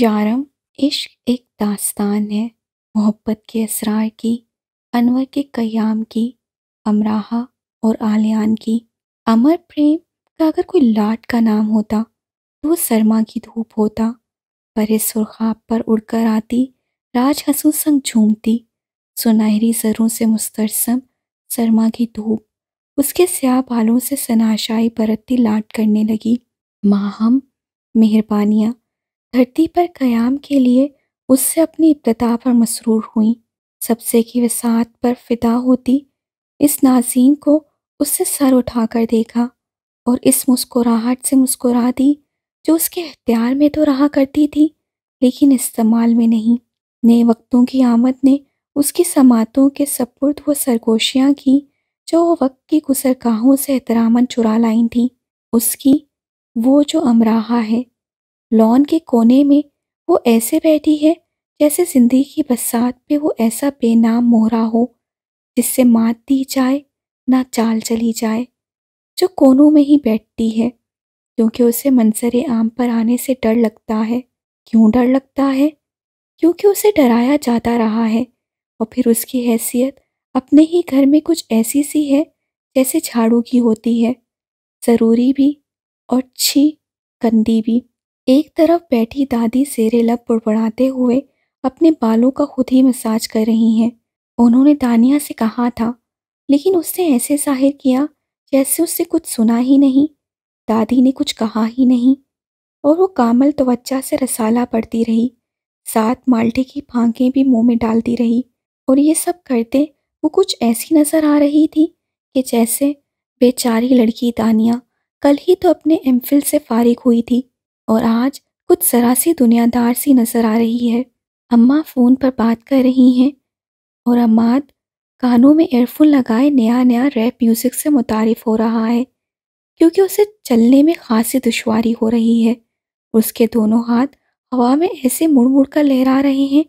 यारम इश्क एक दास्तान है मोहब्बत के असरार की अनवर के कयाम की अमराहा और आलियान की अमर प्रेम का अगर कोई लाट का नाम होता तो वो सरमा की धूप होता परे सुरखाब पर उड़कर आती राज हंसू संग झूमती सुनहरी जरों से मुस्तरसम सरमा की धूप उसके स्याह बालों से सनाशाई परतती लाट करने लगी माहम मेहरबानियाँ धरती पर क़याम के लिए उससे अपनी इब्तदा पर मसरूर हुई सबसे की वसात पर फिदा होती इस नाजीन को उससे सर उठा कर देखा और इस मुस्कुराहट से मुस्कुरा दी जो उसके अख्तियार में तो रहा करती थी लेकिन इस्तेमाल में नहीं नए वक्तों की आमद ने उसकी समातों के सपुर्द व सरगोशियाँ की जो वो वक्त की गुसरगाहों से एहतरामन चुरा लाई थी उसकी वो जो अमराहा है लॉन के कोने में वो ऐसे बैठी है जैसे जिंदगी की बरसात पे वो ऐसा बेनाम मोहरा हो जिससे मात दी जाए ना चाल चली जाए जो कोनों में ही बैठती है क्योंकि उसे मंसरे आम पर आने से डर लगता है क्यों डर लगता है क्योंकि उसे डराया जाता रहा है और फिर उसकी हैसियत अपने ही घर में कुछ ऐसी सी है जैसे झाड़ू की होती है ज़रूरी भी और छी गंदी भी एक तरफ बैठी दादी सेरे लब बुड़बुड़ाते हुए अपने बालों का खुद ही मसाज कर रही हैं उन्होंने तानिया से कहा था लेकिन उसने ऐसे जाहिर किया जैसे उससे कुछ सुना ही नहीं दादी ने कुछ कहा ही नहीं और वो कामल तवज्जा से रसाला पड़ती रही साथ माल्टे की भांखें भी मुंह में डालती रही और ये सब करते वो कुछ ऐसी नज़र आ रही थी कि जैसे बेचारी लड़की दानिया कल ही तो अपने एम से फारिग हुई थी और आज कुछ जरा सी दुनियादार सी नजर आ रही है अम्मा फोन पर बात कर रही हैं और अम्माद कानों में एयरफोन लगाए नया नया रैप म्यूजिक से मुतारफ हो रहा है क्योंकि उसे चलने में खासी दुशारी हो रही है उसके दोनों हाथ हवा में ऐसे मुड़ मुड़ कर लहरा रहे हैं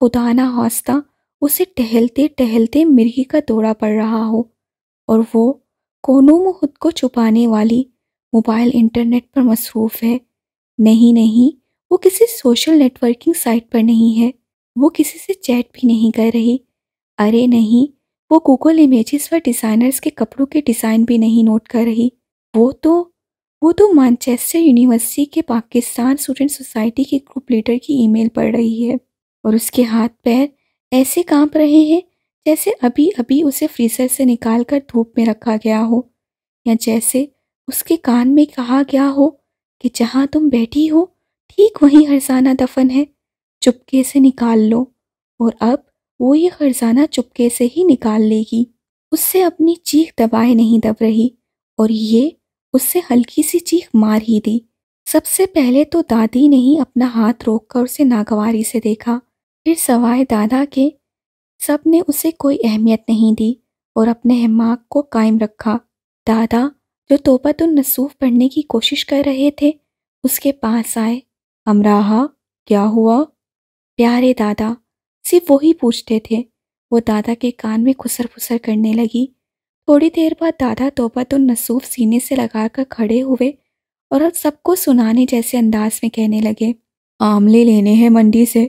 खुदाना हौसला उसे टहलते टहलते मिर्गी का दौड़ा पड़ रहा हो और वो कोनों में खुद को छुपाने वाली मोबाइल इंटरनेट पर मसरूफ़ है नहीं नहीं वो किसी सोशल नेटवर्किंग साइट पर नहीं है वो किसी से चैट भी नहीं कर रही अरे नहीं वो गूगल इमेजेस व डिज़ाइनर्स के कपड़ों के डिज़ाइन भी नहीं नोट कर रही वो तो वो तो मानचेस्टर यूनिवर्सिटी के पाकिस्तान स्टूडेंट सोसाइटी के ग्रुप लीडर की ईमेल पढ़ रही है और उसके हाथ पैर ऐसे कांप रहे हैं जैसे अभी अभी उसे फ्रीजर से निकाल कर धूप में रखा गया हो या जैसे उसके कान में कहा गया हो कि जहाँ तुम बैठी हो ठीक वहीं हरसाना दफन है चुपके से निकाल लो और अब वो ये खरसाना चुपके से ही निकाल लेगी उससे अपनी चीख दबाए नहीं दब रही और ये उससे हल्की सी चीख मार ही दी सबसे पहले तो दादी ने ही अपना हाथ रोक कर उसे नागवारी से देखा फिर सवाए दादा के सब ने उसे कोई अहमियत नहीं दी और अपने हमाक को कायम रखा दादा जो नसूफ पढ़ने की कोशिश कर रहे थे उसके पास आए अमराहा क्या हुआ प्यारे दादा सिर्फ वही पूछते थे वो दादा के कान में खुसर फुसर करने लगी थोड़ी देर बाद दादा नसूफ सीने से लगाकर खड़े हुए और अब सबको सुनाने जैसे अंदाज में कहने लगे आमले लेने हैं मंडी से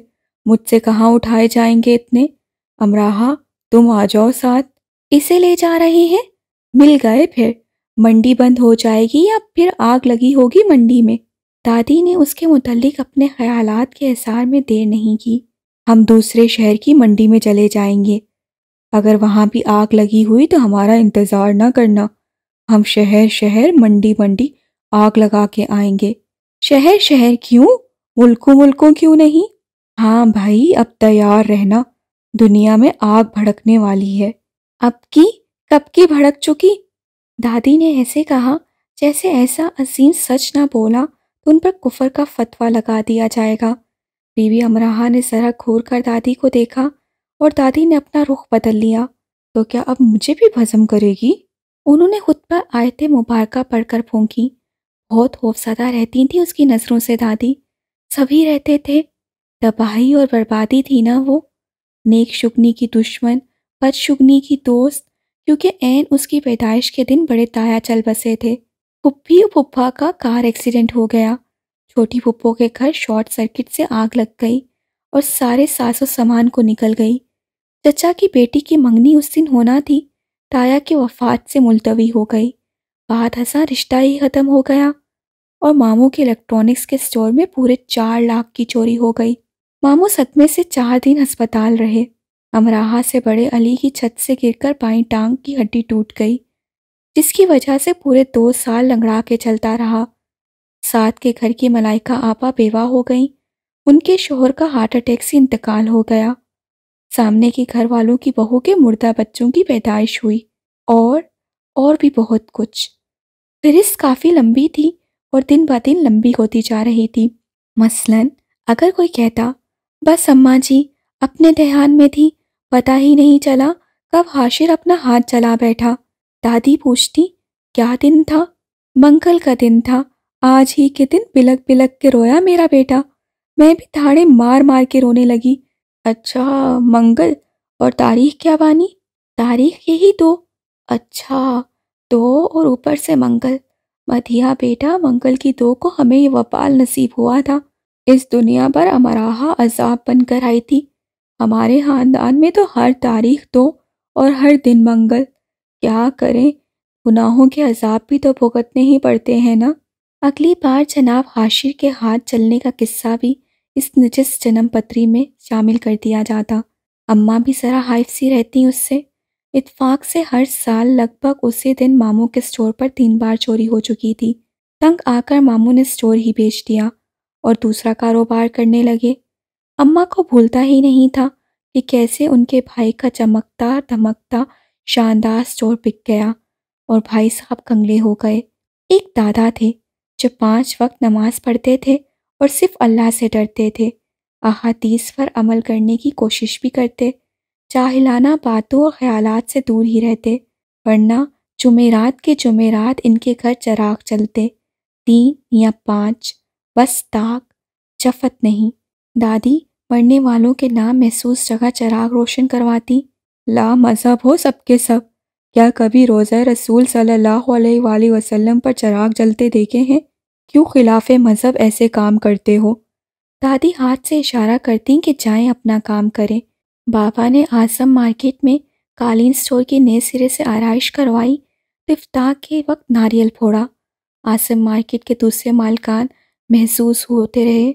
मुझसे कहाँ उठाए जाएंगे इतने अमराहा तुम आ जाओ साथ इसे ले जा रहे हैं मिल गए फिर मंडी बंद हो जाएगी या फिर आग लगी होगी मंडी में दादी ने उसके मुतलिक अपने ख्यालात के एहसार में देर नहीं की हम दूसरे शहर की मंडी में चले जाएंगे अगर वहाँ भी आग लगी हुई तो हमारा इंतज़ार ना करना हम शहर शहर मंडी मंडी आग लगा के आएंगे शहर शहर क्यों मुल्कों मुल्कों क्यों नहीं हाँ भाई अब तैयार रहना दुनिया में आग भड़कने वाली है अब की कब की भड़क चुकी दादी ने ऐसे कहा जैसे ऐसा अजीम सच ना बोला तो उन पर कुफर का फतवा लगा दिया जाएगा बीवी अमराहा ने ज़रा घूर कर दादी को देखा और दादी ने अपना रुख बदल लिया तो क्या अब मुझे भी भजम करेगी उन्होंने खुद पर आयते मुबारक पढ़कर फूंकी बहुत खौफसदा रहती थी उसकी नज़रों से दादी सभी रहते थे तबाही और बर्बादी थी ना वो नेक शुगनी की दुश्मन बदशुगनी की दोस्त क्योंकि एन उसकी पैदाइश के दिन बड़े ताया चल बसे थे पुप्पी और पुप्पा का कार एक्सीडेंट हो गया छोटी पुप्पो के घर शॉर्ट सर्किट से आग लग गई और सारे सासो सामान को निकल गई चचा की बेटी की मंगनी उस दिन होना थी ताया के वफात से मुलतवी हो गई बाद हंसा रिश्ता ही ख़त्म हो गया और मामू के इलेक्ट्रॉनिक्स के स्टोर में पूरे चार लाख की चोरी हो गई मामू सदमे से चार दिन अस्पताल रहे अमराहा से बड़े अली की छत से गिरकर बाई टांग की हड्डी टूट गई जिसकी वजह से पूरे दो साल लंगड़ा के चलता रहा साथ के घर की मलाइका आपा बेवा हो गई उनके शोहर का हार्ट अटैक से इंतकाल हो गया सामने के घर वालों की बहू के मुर्दा बच्चों की पैदाइश हुई और और भी बहुत कुछ फिरिस काफ़ी लंबी थी और दिन ब दिन लंबी होती जा रही थी मसलन अगर कोई कहता बस अम्मा जी अपने देहान में थी पता ही नहीं चला कब हाशिर अपना हाथ चला बैठा दादी पूछती क्या दिन था मंगल का दिन था आज ही के दिन बिलक बिलक के रोया मेरा बेटा मैं भी धाड़े मार मार के रोने लगी अच्छा मंगल और तारीख क्या बानी तारीख यही दो तो। अच्छा दो और ऊपर से मंगल मधिया बेटा मंगल की दो को हमें ये वपाल नसीब हुआ था इस दुनिया पर अमराहा अजाब बनकर आई थी हमारे ख़ानदान में तो हर तारीख दो तो और हर दिन मंगल क्या करें गुनाहों के अजाब भी तो भुगतने ही पड़ते हैं ना अगली बार जनाब हाशिर के हाथ चलने का किस्सा भी इस नजस जन्म पत्री में शामिल कर दिया जाता अम्मा भी ज़रा हाइफ सी रहती उससे इतफाक़ से हर साल लगभग उसी दिन मामू के स्टोर पर तीन बार चोरी हो चुकी थी तंग आकर मामू ने स्टोर ही बेच दिया और दूसरा कारोबार करने लगे अम्मा को भूलता ही नहीं था कि कैसे उनके भाई का चमकता धमकता शानदार स्टोर बिक गया और भाई साहब कंगले हो गए एक दादा थे जो पांच वक्त नमाज पढ़ते थे और सिर्फ अल्लाह से डरते थे अहातीस पर अमल करने की कोशिश भी करते चाहलाना बातों और ख्यालात से दूर ही रहते वरना जुमेरात के जुमेरात इनके घर चराग चलते तीन या पाँच बस ताक चफत नहीं दादी पढ़ने वालों के नाम महसूस जगह चराग रोशन करवाती ला मज़हब हो सबके सब क्या कभी रोज़ा रसूल सल्लल्लाहु अलैहि वसल्लम पर चराग जलते देखे हैं क्यों खिलाफ मज़हब ऐसे काम करते हो दादी हाथ से इशारा करती कि जाएं अपना काम करें बाबा ने आसम मार्केट में कालीन स्टोर की नए सिरे से आरइश करवाई इफ्ताह के वक्त नारियल फोड़ा आसम मार्केट के दूसरे मालकान महसूस होते रहे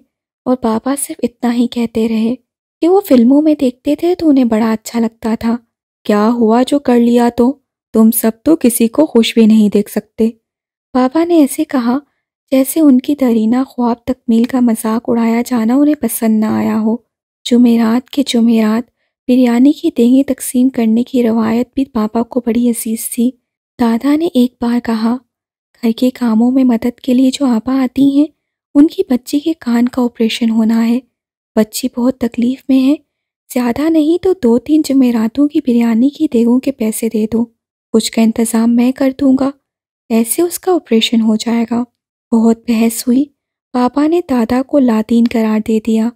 और पापा सिर्फ इतना ही कहते रहे कि वो फिल्मों में देखते थे तो उन्हें बड़ा अच्छा लगता था क्या हुआ जो कर लिया तो तुम सब तो किसी को खुश भी नहीं देख सकते पापा ने ऐसे कहा जैसे उनकी दरीना ख्वाब तकमील का मजाक उड़ाया जाना उन्हें पसंद ना आया हो जुमेरात के जुमेरात बिरयानी की देंगे तकसीम करने की रवायत भी पापा को बड़ी अजीज थी दादा ने एक बार कहा घर के कामों में मदद के लिए जो आपा आती हैं उनकी बच्ची के कान का ऑपरेशन होना है बच्ची बहुत तकलीफ़ में है ज़्यादा नहीं तो दो तीन जमेरातों की बिरयानी की देगों के पैसे दे दो कुछ का इंतज़ाम मैं कर दूँगा ऐसे उसका ऑपरेशन हो जाएगा बहुत बहस हुई पापा ने दादा को लातीन करार दे दिया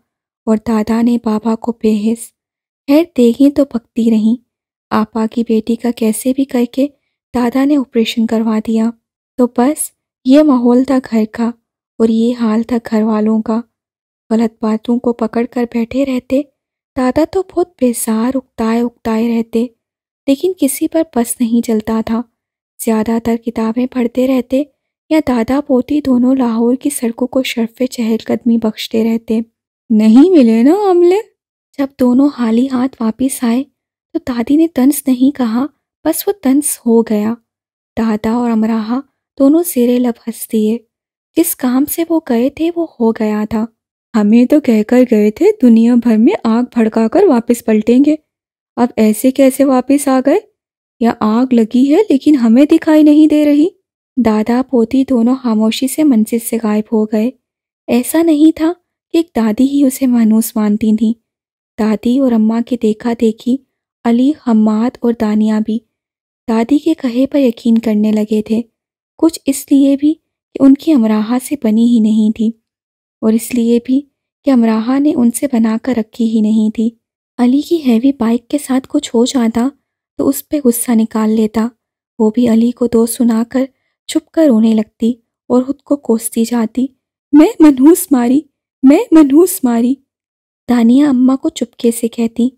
और दादा ने बाबा को बेहस खैर देगी तो पकती रहीं आपा की बेटी का कैसे भी करके दादा ने ऑपरेशन करवा दिया तो बस ये माहौल था घर का और ये हाल था घर वालों का गलत बातों को पकड़ कर बैठे रहते दादा तो बहुत बेजार उकताए उकताए रहते लेकिन किसी पर बस नहीं चलता था ज़्यादातर किताबें पढ़ते रहते या दादा पोती दोनों लाहौर की सड़कों को शर्फ चहलकदमी बख्शते रहते नहीं मिले ना अमले जब दोनों हाली हाथ वापस आए तो दादी ने तंस नहीं कहा बस वो तंस हो गया दादा और अमराहा दोनों सिरे लब हंस दिए जिस काम से वो गए थे वो हो गया था हमें तो कहकर गए थे दुनिया भर में आग भड़का कर वापस पलटेंगे अब ऐसे कैसे वापस आ गए या आग लगी है लेकिन हमें दिखाई नहीं दे रही दादा पोती दोनों खामोशी से मंजिल से गायब हो गए ऐसा नहीं था कि एक दादी ही उसे मानूस मानती थी दादी और अम्मा की देखा देखी अली हम्माद और दानिया भी दादी के कहे पर यकीन करने लगे थे कुछ इसलिए भी कि उनकी अमराहा से बनी ही नहीं थी और इसलिए भी कि अमराहा ने उनसे बनाकर रखी ही नहीं थी अली की हैवी बाइक के साथ कुछ हो जाता तो उस पर गुस्सा निकाल लेता वो भी अली को दो सुना कर छुप कर रोने लगती और खुद को कोसती जाती मैं मनहूस मारी मैं मनहूस मारी दानिया अम्मा को चुपके से कहती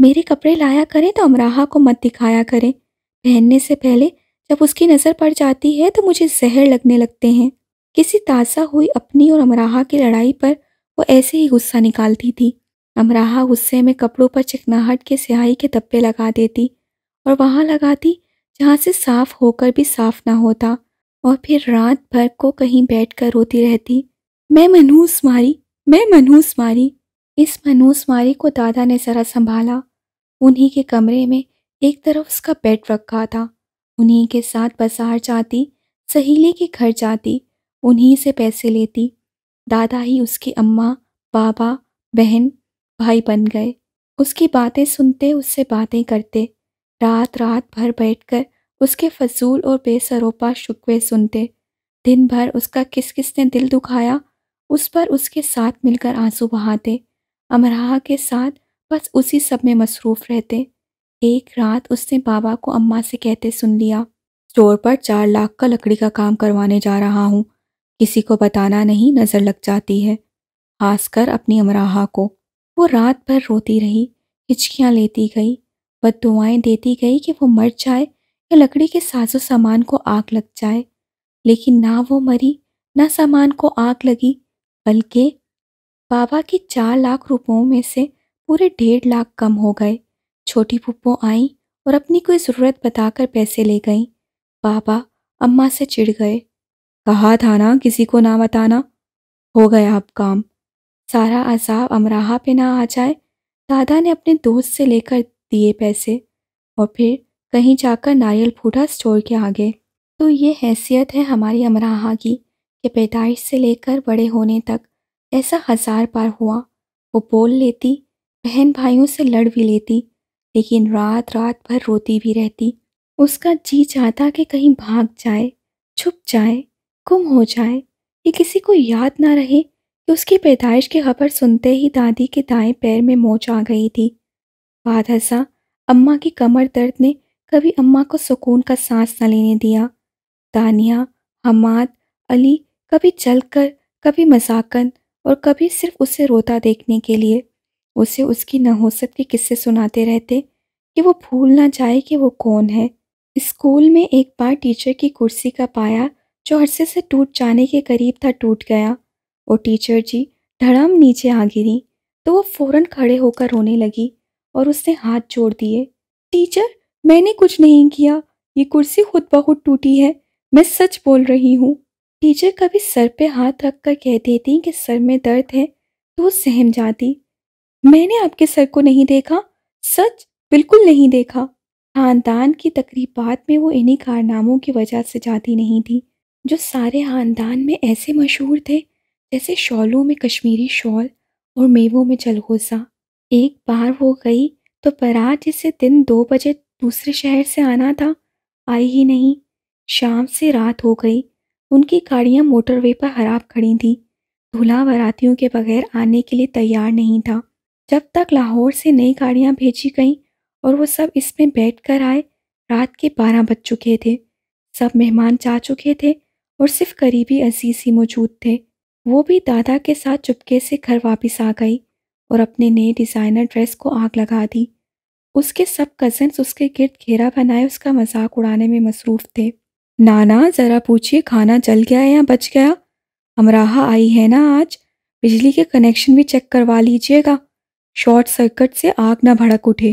मेरे कपड़े लाया करें तो अमराहा को मत दिखाया करें पहनने से पहले जब उसकी नज़र पड़ जाती है तो मुझे जहर लगने लगते हैं किसी ताज़ा हुई अपनी और अमराहा की लड़ाई पर वो ऐसे ही गुस्सा निकालती थी अमराहा गुस्से में कपड़ों पर चिकनाहट के स्याही के धब्बे लगा देती और वहाँ लगाती जहाँ से साफ होकर भी साफ ना होता और फिर रात भर को कहीं बैठ कर रोती रहती मैं मनहूस मारी मैं मनहूस मारी इस मनहूस मारी को दादा ने ज़रा संभाला उन्हीं के कमरे में एक तरफ उसका बेड रखा था उन्हीं के साथ बाजार जाती सहेली के घर जाती उन्हीं से पैसे लेती दादा ही उसकी अम्मा बाबा बहन भाई बन गए उसकी बातें सुनते उससे बातें करते रात रात भर बैठकर उसके फजूल और बेसरोपा शुक्वे सुनते दिन भर उसका किस किस ने दिल दुखाया उस पर उसके साथ मिलकर आंसू बहाते अमराहा के साथ बस उसी सब में मसरूफ़ रहते एक रात उसने बाबा को अम्मा से कहते सुन लिया स्टोर पर चार लाख का लकड़ी का काम करवाने जा रहा हूँ किसी को बताना नहीं नज़र लग जाती है खासकर अपनी अमराहा को वो रात भर रोती रही हिचकियाँ लेती गई बद दुआएँ देती गई कि वो मर जाए या लकड़ी के साजो सामान को आग लग जाए लेकिन ना वो मरी ना सामान को आग लगी बल्कि बाबा की चार लाख रुपयों में से पूरे डेढ़ लाख कम हो गए छोटी पुप्पो आईं और अपनी कोई ज़रूरत बताकर पैसे ले गईं बाबा अम्मा से चिढ़ गए कहा था ना किसी को ना बताना हो गया अब काम सारा अजाब अमराहा पे ना आ जाए दादा ने अपने दोस्त से लेकर दिए पैसे और फिर कहीं जाकर नारियल फूटा स्टोर के आगे तो ये हैसियत है हमारी अमराहा की कि पैदाइश से लेकर बड़े होने तक ऐसा हज़ार बार हुआ वो बोल लेती बहन भाइयों से लड़ भी लेती लेकिन रात रात भर रोती भी रहती उसका जी चाहता कि कहीं भाग जाए छुप जाए गुम हो जाए ये किसी को याद ना रहे कि उसकी पैदाइश की खबर सुनते ही दादी के दाएं पैर में मोच आ गई थी बाद हसा अम्मा की कमर दर्द ने कभी अम्मा को सुकून का सांस न लेने दिया दानिया हमाद अली कभी चलकर कभी मजाकन और कभी सिर्फ उसे रोता देखने के लिए उसे उसकी नहोसत के किस्से सुनाते रहते कि वो भूल ना जाए कि वो कौन है स्कूल में एक बार टीचर की कुर्सी का पाया जो अरसे से टूट जाने के करीब था टूट गया और टीचर जी धड़म नीचे आ गिरी तो वो फौरन खड़े होकर रोने लगी और उसने हाथ जोड़ दिए टीचर मैंने कुछ नहीं किया ये कुर्सी खुद ब खुद टूटी है मैं सच बोल रही हूँ टीचर कभी सर पे हाथ रख कर कह देती कि सर में दर्द है तो वो सहम जाती मैंने आपके सर को नहीं देखा सच बिल्कुल नहीं देखा खानदान की तकरीबात में वो इन्हीं कारनामों की वजह से जाती नहीं थी जो सारे खानदान में ऐसे मशहूर थे जैसे शॉलों में कश्मीरी शॉल और मेवों में जलगोसा एक बार वो गई तो परात जिसे दिन दो बजे दूसरे शहर से आना था आई ही नहीं शाम से रात हो गई उनकी गाड़ियाँ मोटरवे पर खराब खड़ी थी धुला बरातियों के बगैर आने के लिए तैयार नहीं था जब तक लाहौर से नई गाड़ियाँ भेजी गईं और वो सब इसमें बैठ कर आए रात के बारह बज चुके थे सब मेहमान जा चुके थे और सिर्फ करीबी अजीज ही मौजूद थे वो भी दादा के साथ चुपके से घर वापस आ गई और अपने नए डिज़ाइनर ड्रेस को आग लगा दी उसके सब कजन्स उसके गिर्द घेरा बनाए उसका मजाक उड़ाने में मसरूफ थे नाना ज़रा पूछिए खाना जल गया या बच गया अमराहा आई है ना आज बिजली के कनेक्शन भी चेक करवा लीजिएगा शॉर्ट सर्किट से आग ना भड़क उठे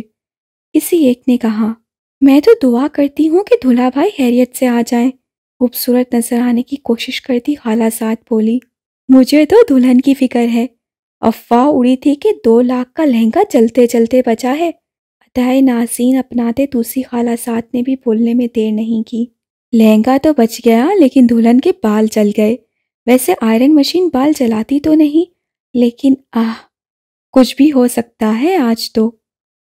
किसी एक ने कहा मैं तो दुआ करती हूँ कि धुला भाई हैरियत से आ जाए खूबसूरत नजर आने की कोशिश करती खाला साथ बोली मुझे तो दुल्हन की फिक्र है अफवाह उड़ी थी कि दो लाख का लहंगा चलते चलते बचा है अतः नासीन अपनाते दूसरी खाला साथ ने भी बोलने में देर नहीं की लहंगा तो बच गया लेकिन दुल्हन के बाल जल गए वैसे आयरन मशीन बाल जलाती तो नहीं लेकिन आह कुछ भी हो सकता है आज तो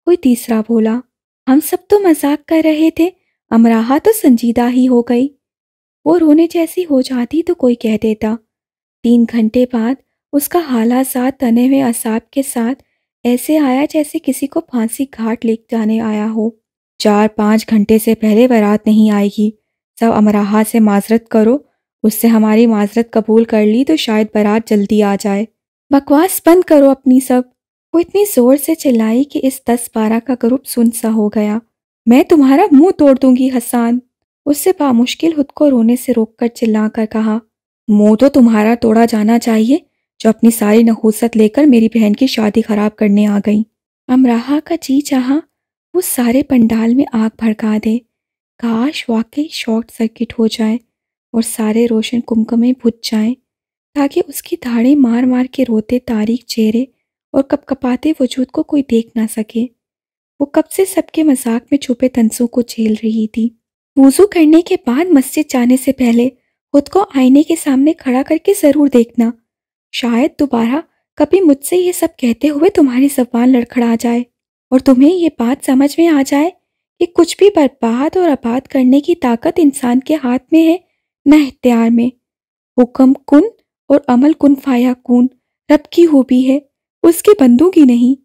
कोई तीसरा बोला हम सब तो मजाक कर रहे थे अमराहा तो संजीदा ही हो गई वो रोने जैसी हो जाती तो कोई कह देता तीन घंटे बाद उसका हाला साथ तने हुए असाब के साथ ऐसे आया जैसे किसी को फांसी घाट ले जाने आया हो चार पाँच घंटे से पहले बारात नहीं आएगी सब अमराहा से माजरत करो उससे हमारी माजरत कबूल कर ली तो शायद बारात जल्दी आ जाए बकवास बंद करो अपनी सब वो इतनी जोर से चिल्लाई कि इस दस बारह का ग्रुप सुन सा हो गया मैं तुम्हारा मुंह तोड़ दूंगी हसान उससे बामुश्किल खुद को रोने से रोक कर चिल्ला कर कहा मुंह तो तुम्हारा तोड़ा जाना चाहिए जो अपनी सारी नहूसत लेकर मेरी बहन की शादी खराब करने आ गई अमराहा का जी चाह वो सारे पंडाल में आग भड़का दे काश वाकई शॉर्ट सर्किट हो जाए और सारे रोशन कुमकमे भुज जाएं ताकि उसकी धाड़े मार मार के रोते तारीख चेहरे और कपकपाते वजूद को कोई देख ना सके वो कब से सबके मजाक में छुपे तंसों को झेल रही थी वजू करने के बाद मस्जिद जाने से पहले खुद को आईने के सामने खड़ा करके ज़रूर देखना शायद दोबारा कभी मुझसे ये सब कहते हुए तुम्हारी जबान लड़खड़ा जाए और तुम्हें ये बात समझ में आ जाए कि कुछ भी बर्बाद और आबाद करने की ताकत इंसान के हाथ में है न इख्तियार में हुक्म कुन और अमल कुन फाया कून रब की भी है उसके बंदों की नहीं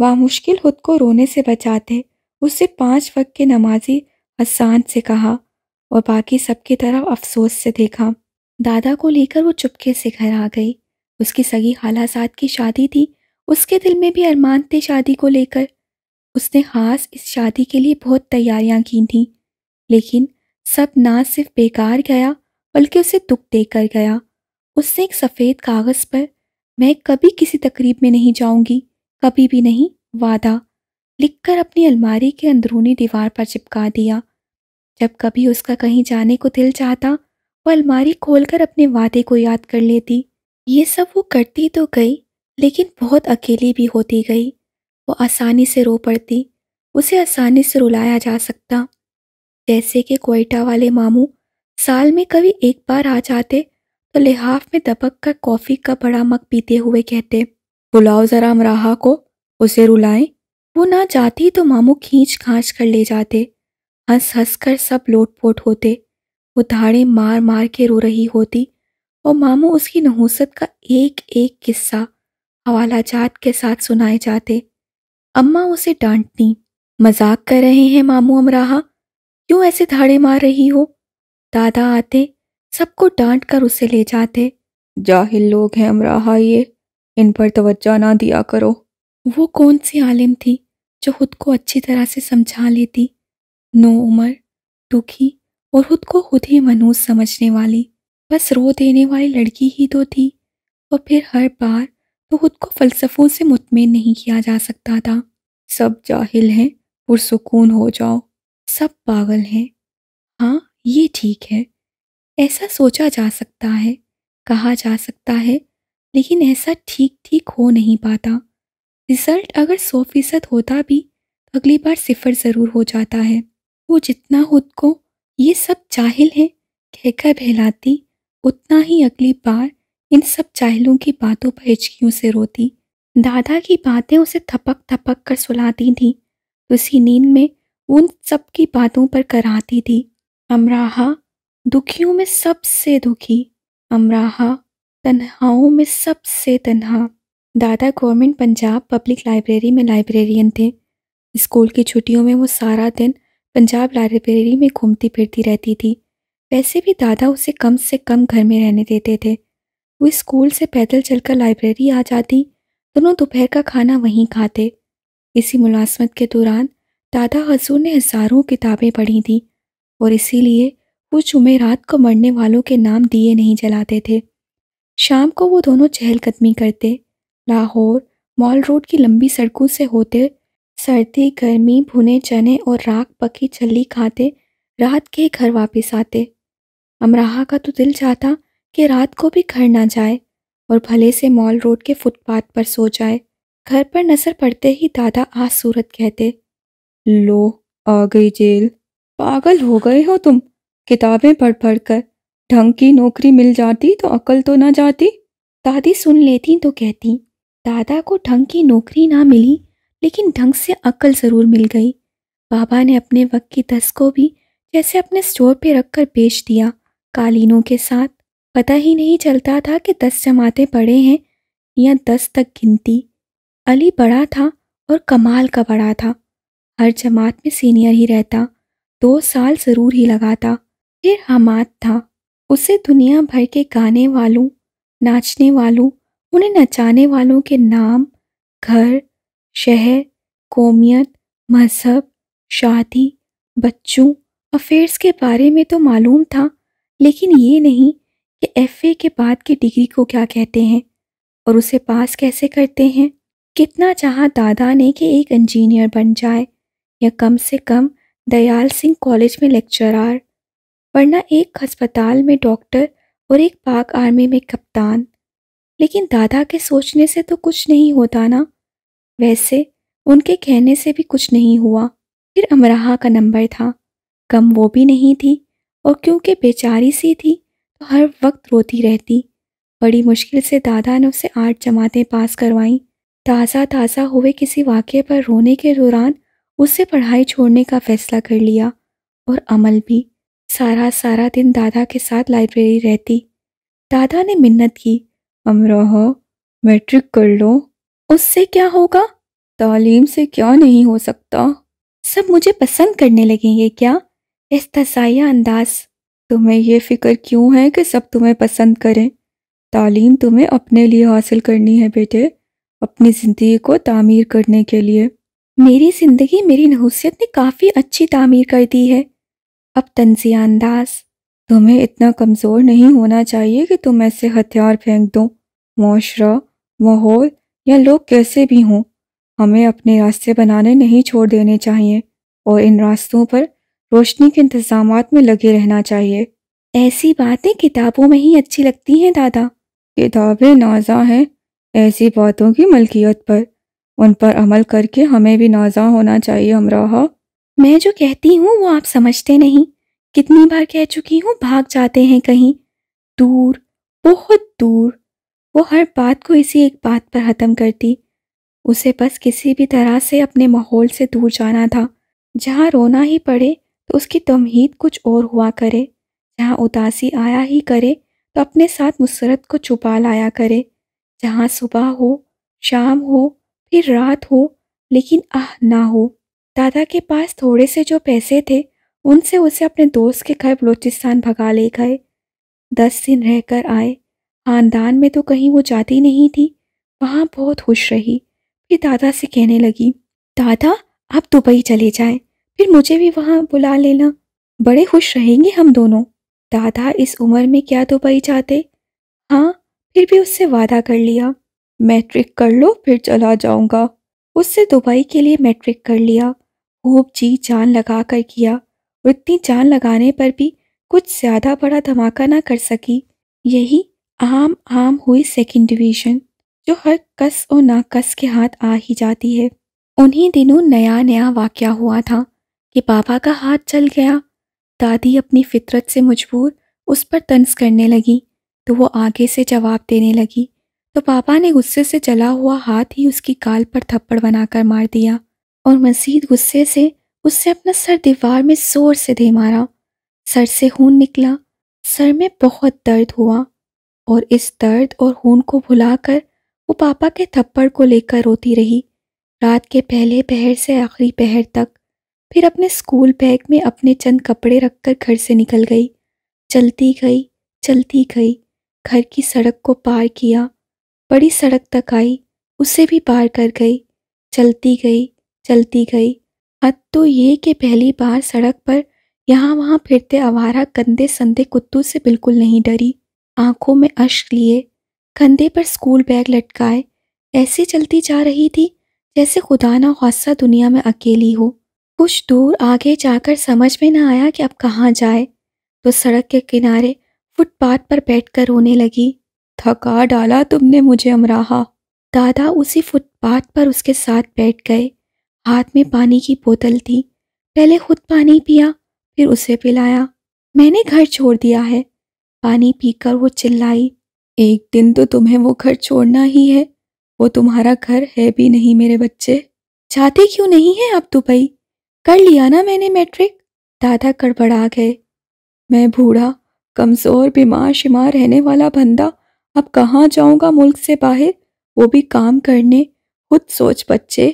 वह मुश्किल खुद को रोने से बचाते उससे पांच वक्त के नमाजी हसान से कहा और बाकी सबकी तरफ अफसोस से देखा दादा को लेकर वो चुपके से घर आ गई उसकी सगी हालासात की शादी थी उसके दिल में भी अरमान थे शादी को लेकर उसने ख़ास इस शादी के लिए बहुत तैयारियां की थीं लेकिन सब ना सिर्फ बेकार गया बल्कि उसे दुख देकर गया उससे एक सफ़ेद कागज़ पर मैं कभी किसी तकरीब में नहीं जाऊंगी कभी भी नहीं वादा लिखकर अपनी अलमारी के अंदरूनी दीवार पर चिपका दिया जब कभी उसका कहीं जाने को दिल चाहता वह अलमारी खोलकर अपने वादे को याद कर लेती ये सब वो करती तो गई लेकिन बहुत अकेली भी होती गई वो आसानी से रो पड़ती उसे आसानी से रुलाया जा सकता जैसे कि कोयटा वाले मामू साल में कभी एक बार आ जाते तो लिहाफ में दबक कर कॉफ़ी का बड़ा मग पीते हुए कहते बुलाओ ज़रा अमराहा को उसे रुलाएं वो ना जाती तो मामू खींच खाँच कर ले जाते हंस हंस कर सब लोटपोट होते वो धाड़े मार मार के रो रही होती और मामू उसकी नहूसत का एक एक किस्सा हवाला जात के साथ सुनाए जाते अम्मा उसे डांटती मजाक कर रहे हैं मामू अमराहा क्यों ऐसे धाड़े मार रही हो दादा आते सबको डांट कर उसे ले जाते जाहिल लोग हैं अमराहा ये इन पर तवज्जा ना दिया करो वो कौन सी आलिम थी जो खुद को अच्छी तरह से समझा लेती नो उमर दुखी और खुद को खुद ही मनूज समझने वाली बस रो देने वाली लड़की ही तो थी और फिर हर बार तो खुद को फलसफों से मुतमिन नहीं किया जा सकता था सब जाहिल हैं पुरसकून हो जाओ सब पागल हैं हाँ ये ठीक है ऐसा सोचा जा सकता है कहा जा सकता है लेकिन ऐसा ठीक ठीक हो नहीं पाता रिज़ल्ट अगर सौ फीसद होता भी तो अगली बार सिफर ज़रूर हो जाता है वो जितना खुद को ये सब चाहल हैं कहकर बहलाती उतना ही अगली बार इन सब चाहलों की बातों पर हिचकियों से रोती दादा की बातें उसे थपक थपक कर सुलाती थीं उसी नींद में उन सब की बातों पर कराती थी अमराहा दुखियों में सबसे दुखी अमराहा तन्हाओं में सबसे तन्हा दादा गवर्नमेंट पंजाब पब्लिक लाइब्रेरी में लाइब्रेरियन थे स्कूल की छुट्टियों में वो सारा दिन पंजाब लाइब्रेरी में घूमती फिरती रहती थी वैसे भी दादा उसे कम से कम घर में रहने देते थे वो स्कूल से पैदल चलकर लाइब्रेरी आ जाती दोनों दोपहर का खाना वहीं खाते इसी मुलाजमत के दौरान दादा हजूर ने हज़ारों किताबें पढ़ी थीं और इसीलिए वो चुमे रात को मरने वालों के नाम दिए नहीं जलाते थे शाम को वो दोनों चहलकदमी करते लाहौर मॉल रोड की लंबी सड़कों से होते सर्दी गर्मी भुने चने और राख पकी छली खाते रात के घर वापस आते अमराहा का तो दिल चाहता कि रात को भी घर ना जाए और भले से मॉल रोड के फुटपाथ पर सो जाए घर पर नजर पड़ते ही दादा आज सूरत कहते लो आ गई जेल पागल हो गए हो तुम किताबें पढ़ पढ़ कर ढंग की नौकरी मिल जाती तो अकल तो ना जाती दादी सुन लेती तो कहती दादा को ढंग की नौकरी ना मिली लेकिन ढंग से अकल ज़रूर मिल गई बाबा ने अपने वक्त की दस को भी जैसे अपने स्टोर पे रखकर बेच दिया कालीनों के साथ पता ही नहीं चलता था कि दस जमाते पड़े हैं या दस तक गिनती अली बड़ा था और कमाल का बड़ा था हर जमात में सीनियर ही रहता दो साल ज़रूर ही लगाता फिर हमाद था उसे दुनिया भर के गाने वालों नाचने वालों उन्हें नचाने वालों के नाम घर शहर कौमियत मज़हब शादी बच्चों अफेयर्स के बारे में तो मालूम था लेकिन ये नहीं कि एफ़ए के बाद की डिग्री को क्या कहते हैं और उसे पास कैसे करते हैं कितना चाहा दादा ने कि एक इंजीनियर बन जाए या कम से कम दयाल सिंह कॉलेज में लेक्चरार वरना एक अस्पताल में डॉक्टर और एक पाक आर्मी में कप्तान लेकिन दादा के सोचने से तो कुछ नहीं होता ना वैसे उनके कहने से भी कुछ नहीं हुआ फिर अमराहा का नंबर था कम वो भी नहीं थी और क्योंकि बेचारी सी थी तो हर वक्त रोती रहती बड़ी मुश्किल से दादा ने उसे आठ जमातें पास करवाईं ताज़ा ताज़ा हुए किसी वाक्य पर रोने के दौरान उससे पढ़ाई छोड़ने का फ़ैसला कर लिया और अमल भी सारा सारा दिन दादा के साथ लाइब्रेरी रहती दादा ने मिन्नत की हम मैट्रिक कर लो उससे क्या होगा तालीम से क्या नहीं हो सकता सब मुझे पसंद करने लगेंगे क्या इस तसाया अंदाज तुम्हें ये फिक्र क्यों है कि सब तुम्हें पसंद करें तालीम तुम्हें अपने लिए हासिल करनी है बेटे अपनी ज़िंदगी को तामीर करने के लिए मेरी ज़िंदगी मेरी नहूसियत ने काफ़ी अच्छी तामीर कर दी है अब तनजिया अंदाज तुम्हें इतना कमज़ोर नहीं होना चाहिए कि तुम ऐसे हथियार फेंक दो माशरा माहौल या लोग कैसे भी हों हमें अपने रास्ते बनाने नहीं छोड़ देने चाहिए और इन रास्तों पर रोशनी के इंतजाम में लगे रहना चाहिए ऐसी बातें किताबों में ही अच्छी लगती हैं दादा किताबें नाजा हैं ऐसी बातों की मलकियत पर उन पर अमल करके हमें भी नाजा होना चाहिए हमराहा मैं जो कहती हूँ वो आप समझते नहीं कितनी बार कह चुकी हूँ भाग जाते हैं कहीं दूर बहुत दूर वो हर बात को इसी एक बात पर ख़त्म करती उसे बस किसी भी तरह से अपने माहौल से दूर जाना था जहाँ रोना ही पड़े तो उसकी तमहीद कुछ और हुआ करे जहाँ उदासी आया ही करे तो अपने साथ मुसरत को छुपा लाया करे जहाँ सुबह हो शाम हो फिर रात हो लेकिन आह ना हो दादा के पास थोड़े से जो पैसे थे उनसे उसे अपने दोस्त के घर बलूचिस्तान भगा ले गए दस दिन रहकर आए खानदान में तो कहीं वो जाती नहीं थी वहाँ बहुत खुश रही फिर दादा से कहने लगी दादा आप दुबई चले जाए फिर मुझे भी वहाँ बुला लेना बड़े खुश रहेंगे हम दोनों दादा इस उम्र में क्या दुबई जाते हाँ फिर भी उससे वादा कर लिया मैट्रिक कर लो फिर चला जाऊंगा उससे दुबई के लिए मैट्रिक कर लिया खूब जी जान लगा कर किया और इतनी जान लगाने पर भी कुछ ज़्यादा बड़ा धमाका ना कर सकी यही आम आम हुई सेकंड डिवीज़न जो हर कस और नाकस के हाथ आ ही जाती है उन्हीं दिनों नया नया वाक़ हुआ था कि बाबा का हाथ चल गया दादी अपनी फितरत से मजबूर उस पर तंज करने लगी तो वो आगे से जवाब देने लगी तो पापा ने गुस्से से जला हुआ हाथ ही उसकी काल पर थप्पड़ बनाकर मार दिया और मजीद गुस्से से उससे अपना सर दीवार में ज़ोर से दे मारा सर से खून निकला सर में बहुत दर्द हुआ और इस दर्द और खून को भुलाकर वो पापा के थप्पड़ को लेकर रोती रही रात के पहले पहर से आखिरी पहर तक फिर अपने स्कूल बैग में अपने चंद कपड़े रखकर घर से निकल गई चलती गई चलती गई घर की सड़क को पार किया बड़ी सड़क तक आई उसे भी पार कर गई चलती गई चलती गई हद तो ये कि पहली बार सड़क पर यहाँ वहाँ फिरते आवारा गंदे संदे कुत्तों से बिल्कुल नहीं डरी आंखों में अश्क लिए कंधे पर स्कूल बैग लटकाए ऐसे चलती जा रही थी जैसे खुदा ना हौसला दुनिया में अकेली हो कुछ दूर आगे जाकर समझ में न आया कि अब कहाँ जाए तो सड़क के किनारे फुटपाथ पर बैठकर रोने लगी थका डाला तुमने मुझे अमराहा दादा उसी फुटपाथ पर उसके साथ बैठ गए हाथ में पानी की बोतल थी पहले खुद पानी पिया फिर उसे पिलाया मैंने घर छोड़ दिया है पानी पीकर वो चिल्लाई एक दिन तो तुम्हें वो घर छोड़ना ही है वो तुम्हारा घर है भी नहीं मेरे बच्चे चाहते क्यों नहीं है अब दुबई कर लिया ना मैंने मैट्रिक दादा कड़बड़ा गए मैं बूढ़ा कमज़ोर बीमार शिमार रहने वाला बंदा अब कहाँ जाऊँगा मुल्क से बाहर वो भी काम करने खुद सोच बच्चे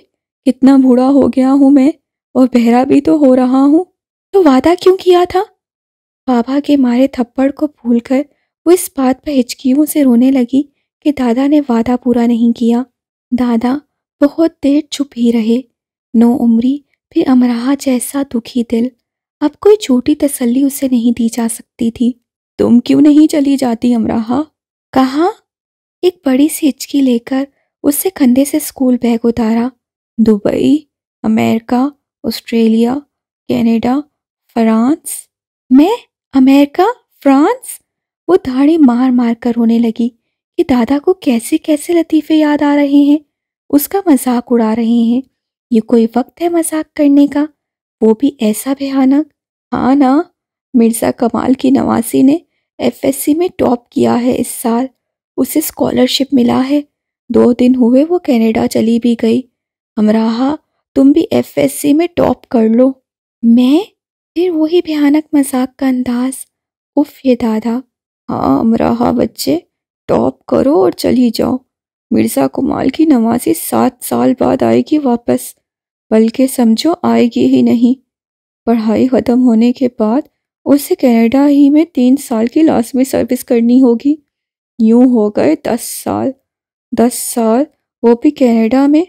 कितना बूढ़ा हो गया हूँ मैं और बहरा भी तो हो रहा हूँ तो वादा क्यों किया था बाबा के मारे थप्पड़ को भूलकर वो इस बात पर हिचकियों से रोने लगी कि दादा ने वादा पूरा नहीं किया दादा बहुत देर चुप ही रहे नो उम्री फिर अमराहा जैसा दुखी दिल अब कोई छोटी तसल्ली उसे नहीं दी जा सकती थी तुम क्यों नहीं चली जाती अमराहा कहा एक बड़ी सी हिचकी लेकर उससे कंधे से स्कूल बैग उतारा Dubai America Australia Canada France मैं अमेरिका फ्रांस वो धाड़ी मार मार कर रोने लगी कि दादा को कैसे कैसे लतीफ़े याद आ रहे हैं उसका मजाक उड़ा रहे हैं ये कोई वक्त है मजाक करने का वो भी ऐसा भयानक हाँ ना मिर्ज़ा कमाल की नवासी ने एफएससी में टॉप किया है इस साल उसे स्कॉलरशिप मिला है दो दिन हुए वो कनाडा चली भी गई अमराहा तुम भी एफएससी में टॉप कर लो मैं फिर वही भयानक मजाक का अंदाज उफ ये दादा हाँ अमराहा बच्चे टॉप करो और चली जाओ मिर्ज़ा कुमाल की नमाजी सात साल बाद आएगी वापस बल्कि समझो आएगी ही नहीं पढ़ाई ख़त्म होने के बाद उसे कनाडा ही में तीन साल की लाजमी सर्विस करनी होगी यूं हो गए दस साल दस साल वो भी कनाडा में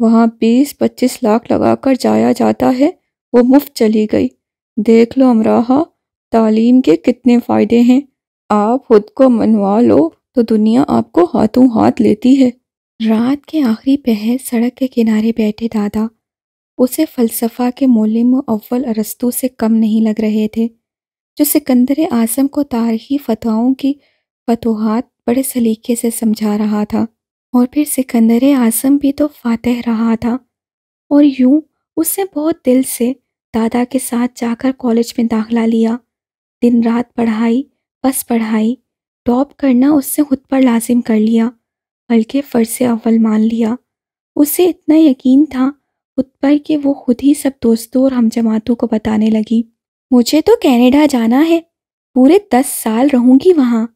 वहाँ बीस पच्चीस लाख लगाकर जाया जाता है वो मुफ्त चली गई देख लो अमराहा तालीम के कितने फ़ायदे हैं आप खुद को मनवा लो तो दुनिया आपको हाथों हाथ लेती है रात के आखिरी पहर सड़क के किनारे बैठे दादा उसे फ़लसफ़ा के मोलम अव्वल अरस्तु से कम नहीं लग रहे थे जो सिकंदर आज़म को तारीखी फतवाओं की फतवाहत बड़े सलीके से समझा रहा था और फिर सिकंदर आज़म भी तो फ़ातह रहा था और यूं उसने बहुत दिल से दादा के साथ जाकर कॉलेज में दाखला लिया दिन रात पढ़ाई बस पढ़ाई टॉप करना उससे खुद पर लाजिम कर लिया बल्कि फ़र्ज अव्वल मान लिया उसे इतना यकीन था खुद पर कि वो खुद ही सब दोस्तों और हम जमातों को बताने लगी मुझे तो कनाडा जाना है पूरे दस साल रहूँगी वहाँ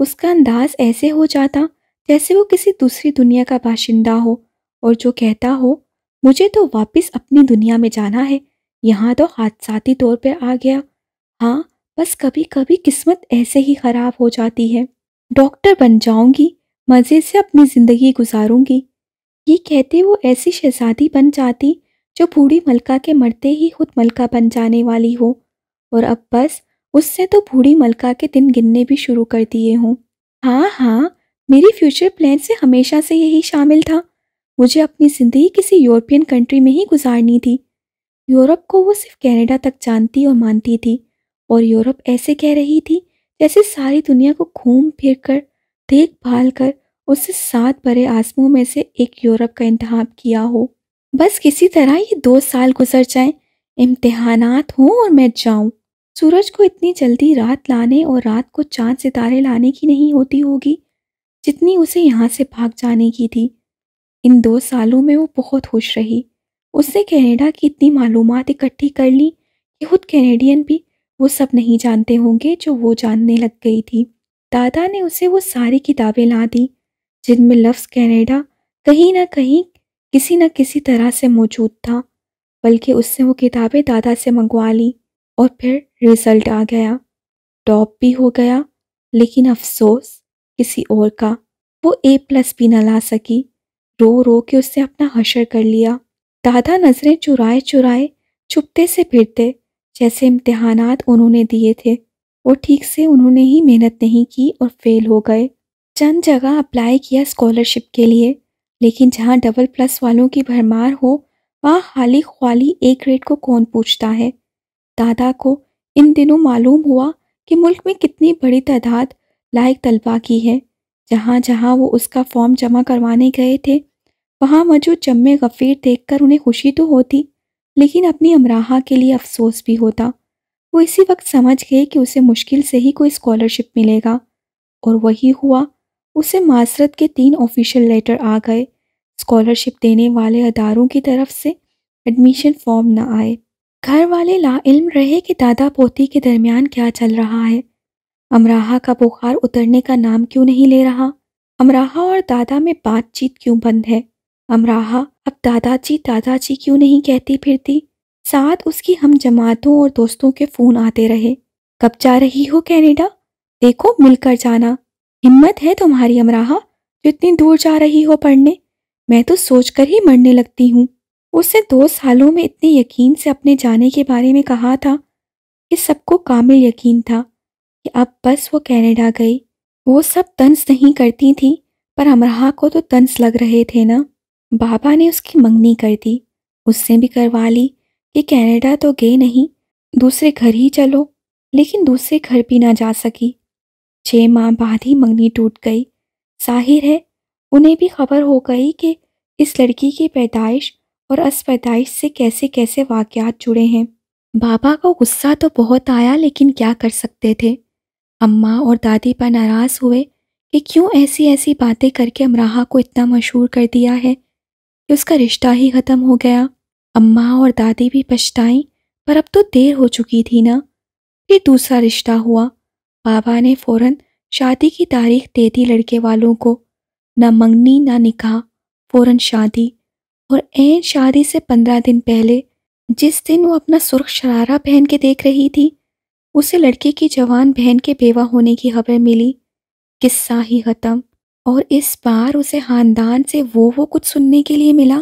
उसका अंदाज ऐसे हो जाता जैसे वो किसी दूसरी दुनिया का बाशिंदा हो और जो कहता हो मुझे तो वापस अपनी दुनिया में जाना है यहाँ तो हादसाती तौर पर आ गया हाँ बस कभी कभी किस्मत ऐसे ही ख़राब हो जाती है डॉक्टर बन जाऊंगी मज़े से अपनी ज़िंदगी गुजारूंगी ये कहते वो ऐसी शहजादी बन जाती जो बूढ़ी मलका के मरते ही खुद मलका बन जाने वाली हो और अब बस उससे तो बूढ़ी मलका के दिन गिनने भी शुरू कर दिए हों हाँ हाँ मेरी फ्यूचर प्लान से हमेशा से यही शामिल था मुझे अपनी ज़िंदगी किसी यूरोपियन कंट्री में ही गुजारनी थी यूरोप को वो सिर्फ कनाडा तक जानती और मानती थी और यूरोप ऐसे कह रही थी जैसे सारी दुनिया को घूम फिर कर देख भाल कर उससे सात बड़े आजमों में से एक यूरोप का इंतहाब किया हो बस किसी तरह ये दो साल गुजर जाए इम्तहान हों और मैं जाऊं। सूरज को इतनी जल्दी रात लाने और रात को चांद सितारे लाने की नहीं होती होगी जितनी उसे यहाँ से भाग जाने की थी इन दो सालों में वो बहुत खुश रही उसने कनाडा की इतनी मालूम इकट्ठी कर ली कि खुद कैनेडियन भी वो सब नहीं जानते होंगे जो वो जानने लग गई थी दादा ने उसे वो सारी किताबें ला दी जिनमें लफ्ज़ कैनेडा कहीं ना कहीं किसी न किसी तरह से मौजूद था बल्कि उसने वो किताबें दादा से मंगवा ली और फिर रिज़ल्ट आ गया टॉप भी हो गया लेकिन अफसोस किसी और का वो ए प्लस भी ना ला सकी रो रो के उससे अपना हशर कर लिया दादा नज़रें चुराए चुराए छुपते से फिरते जैसे इम्तहान उन्होंने दिए थे वो ठीक से उन्होंने ही मेहनत नहीं की और फेल हो गए चंद जगह अप्लाई किया स्कॉलरशिप के लिए लेकिन जहाँ डबल प्लस वालों की भरमार हो वहाँ हाली खाली ए ग्रेड को कौन पूछता है दादा को इन दिनों मालूम हुआ कि मुल्क में कितनी बड़ी तादाद लायक तलबा की है जहाँ जहाँ वो उसका फॉर्म जमा करवाने गए थे वहाँ मौजूद जम्मे गफ़ीर देखकर उन्हें खुशी तो होती लेकिन अपनी अमराहा के लिए अफसोस भी होता वो इसी वक्त समझ गए कि उसे मुश्किल से ही कोई स्कॉलरशिप मिलेगा और वही हुआ उसे मासरत के तीन ऑफिशियल लेटर आ गए स्कॉलरशिप देने वाले अदारों की तरफ से एडमिशन फॉर्म न आए घर वाले लाइल रहे कि दादा पोती के दरमियान क्या चल रहा है अमराहा का बुखार उतरने का नाम क्यों नहीं ले रहा अमराहा और दादा में बातचीत क्यों बंद है अमराहा अब दादाजी दादाजी क्यों नहीं कहती फिरती साथ उसकी हम जमातों और दोस्तों के फ़ोन आते रहे कब जा रही हो कैनेडा देखो मिलकर जाना हिम्मत है तुम्हारी अमराहा जो इतनी दूर जा रही हो पढ़ने मैं तो सोचकर ही मरने लगती हूँ उसने दो सालों में इतने यकीन से अपने जाने के बारे में कहा था कि सबको कामिल यकीन था कि अब बस वो कैनेडा गई वो सब तंस नहीं करती थी पर अमरहा को तो तंस लग रहे थे ना बाबा ने उसकी मंगनी कर दी उससे भी करवा ली कि कैनेडा तो गए नहीं दूसरे घर ही चलो लेकिन दूसरे घर भी ना जा सकी छः माह बाद ही मंगनी टूट गई जाहिर है उन्हें भी खबर हो गई कि इस लड़की की पैदाइश और अस पैदाइश से कैसे कैसे वाक़ जुड़े हैं बाबा को गुस्सा तो बहुत आया लेकिन क्या कर सकते थे अम्मा और दादी पर नाराज़ हुए कि क्यों ऐसी ऐसी बातें करके अमराहा को इतना मशहूर कर दिया है कि उसका रिश्ता ही ख़त्म हो गया अम्मा और दादी भी पछताई पर अब तो देर हो चुकी थी ना फिर दूसरा रिश्ता हुआ बाबा ने फ़ौरन शादी की तारीख दे दी लड़के वालों को ना मंगनी ना निकाह फ़ौरन शादी और एन शादी से पंद्रह दिन पहले जिस दिन वो अपना सुर्ख शरारा पहन के देख रही थी उसे लड़के की जवान बहन के बेवा होने की खबर मिली किस्सा ही ख़त्म और इस बार उसे खानदान से वो वो कुछ सुनने के लिए मिला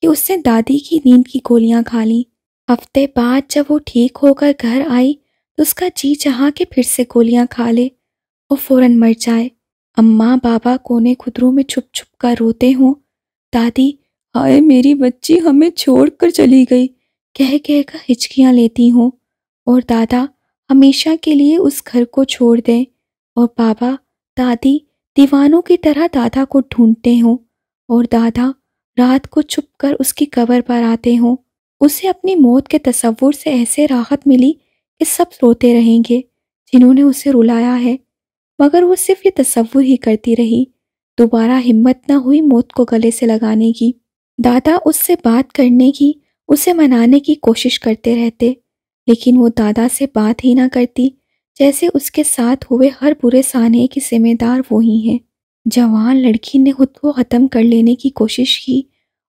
कि उसने दादी की नींद की गोलियां खा ली हफ्ते बाद जब वो ठीक होकर घर आई तो उसका जी चाह के फिर से गोलियां खा ले और फौरन मर जाए अम्मा बाबा कोने खुदरों में छुप छुप कर रोते हों दादी हाय मेरी बच्ची हमें छोड़ कर चली गई कह कह कर हिचकियाँ लेती हूँ और दादा हमेशा के लिए उस घर को छोड़ दें और बाबा दादी दीवानों की तरह दादा को ढूंढते हों और दादा रात को छुपकर उसकी कबर पर आते हों उसे अपनी मौत के तस्वुर से ऐसे राहत मिली कि सब रोते रहेंगे जिन्होंने उसे रुलाया है मगर वो सिर्फ ये तस्वुर ही करती रही दोबारा हिम्मत ना हुई मौत को गले से लगाने की दादा उससे बात करने की उसे मनाने की कोशिश करते रहते लेकिन वो दादा से बात ही ना करती जैसे उसके साथ हुए हर बुरे साने की जिम्मेदार वो ही हैं जवान लड़की ने खुद को ख़त्म कर लेने की कोशिश की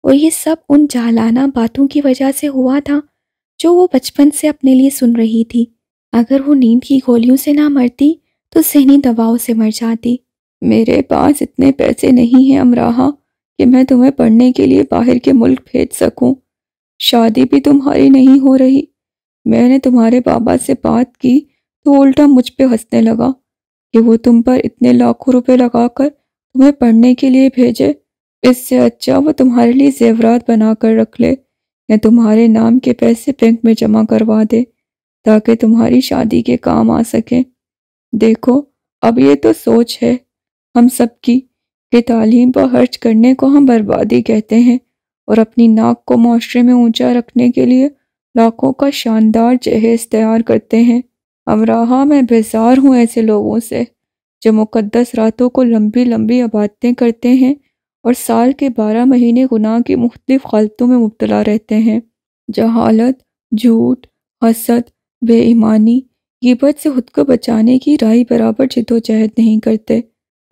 और ये सब उन जालाना बातों की वजह से हुआ था जो वो बचपन से अपने लिए सुन रही थी अगर वो नींद की गोलियों से ना मरती तो जहनी दवाओं से मर जाती मेरे पास इतने पैसे नहीं हैं अमराहा कि मैं तुम्हें पढ़ने के लिए बाहर के मुल्क भेज सकूं। शादी भी तुम्हारी नहीं हो रही मैंने तुम्हारे बाबा से बात की तो उल्टा मुझ पे हंसने लगा कि वो तुम पर इतने लाखों रुपए लगाकर तुम्हें पढ़ने के लिए भेजे इससे अच्छा वो तुम्हारे लिए जेवरात बना कर रख ले या तुम्हारे नाम के पैसे बैंक में जमा करवा दे ताकि तुम्हारी शादी के काम आ सके देखो अब ये तो सोच है हम सब की कि तालीम पर खर्च करने को हम बर्बादी कहते हैं और अपनी नाक को माशरे में ऊंचा रखने के लिए लाखों का शानदार जहेज तैयार करते हैं अमराहा मैं बेजार हूँ ऐसे लोगों से जो मुकद्दस रातों को लंबी लंबी इबादतें करते हैं और साल के बारह महीने गुनाह की मुख्तफ हालतों में मुबतला रहते हैं जहालत झूठ हसद बेईमानी गिबत से खुद को बचाने की राय बराबर जदोजहद नहीं करते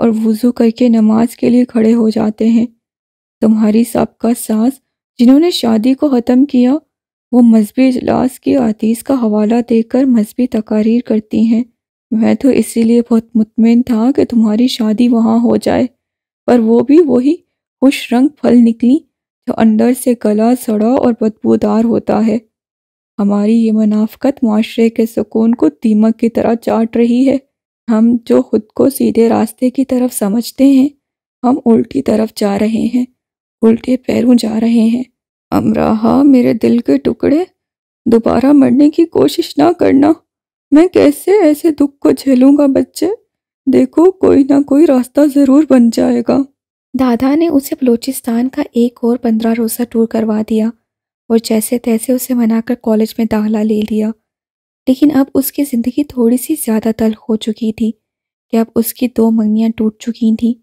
और वज़ू करके नमाज के लिए खड़े हो जाते हैं तुम्हारी सबका सास जिन्होंने शादी को ख़त्म किया वो मजहबी अजलास की अदीस का हवाला देकर मजहबी तकारीर करती हैं मैं तो इसीलिए बहुत मुतमिन था कि तुम्हारी शादी वहाँ हो जाए पर वो भी वही खुश रंग फल निकली जो अंदर से गला सड़ा और बदबूदार होता है हमारी ये मुनाफकत माशरे के सुकून को दीमक की तरह चाट रही है हम जो खुद को सीधे रास्ते की तरफ समझते हैं हम उल्टी तरफ जा रहे हैं उल्टे पैरों जा रहे हैं अमराहा मेरे दिल के टुकड़े दोबारा मरने की कोशिश ना करना मैं कैसे ऐसे दुख को झेलूंगा बच्चे देखो कोई ना कोई रास्ता ज़रूर बन जाएगा दादा ने उसे बलूचिस्तान का एक और पंद्रह रोज़ा टूर करवा दिया और जैसे तैसे उसे मनाकर कॉलेज में दाखला ले लिया लेकिन अब उसकी ज़िंदगी थोड़ी सी ज़्यादा तल हो चुकी थी कि अब उसकी दो मंगनियाँ टूट चुकी थीं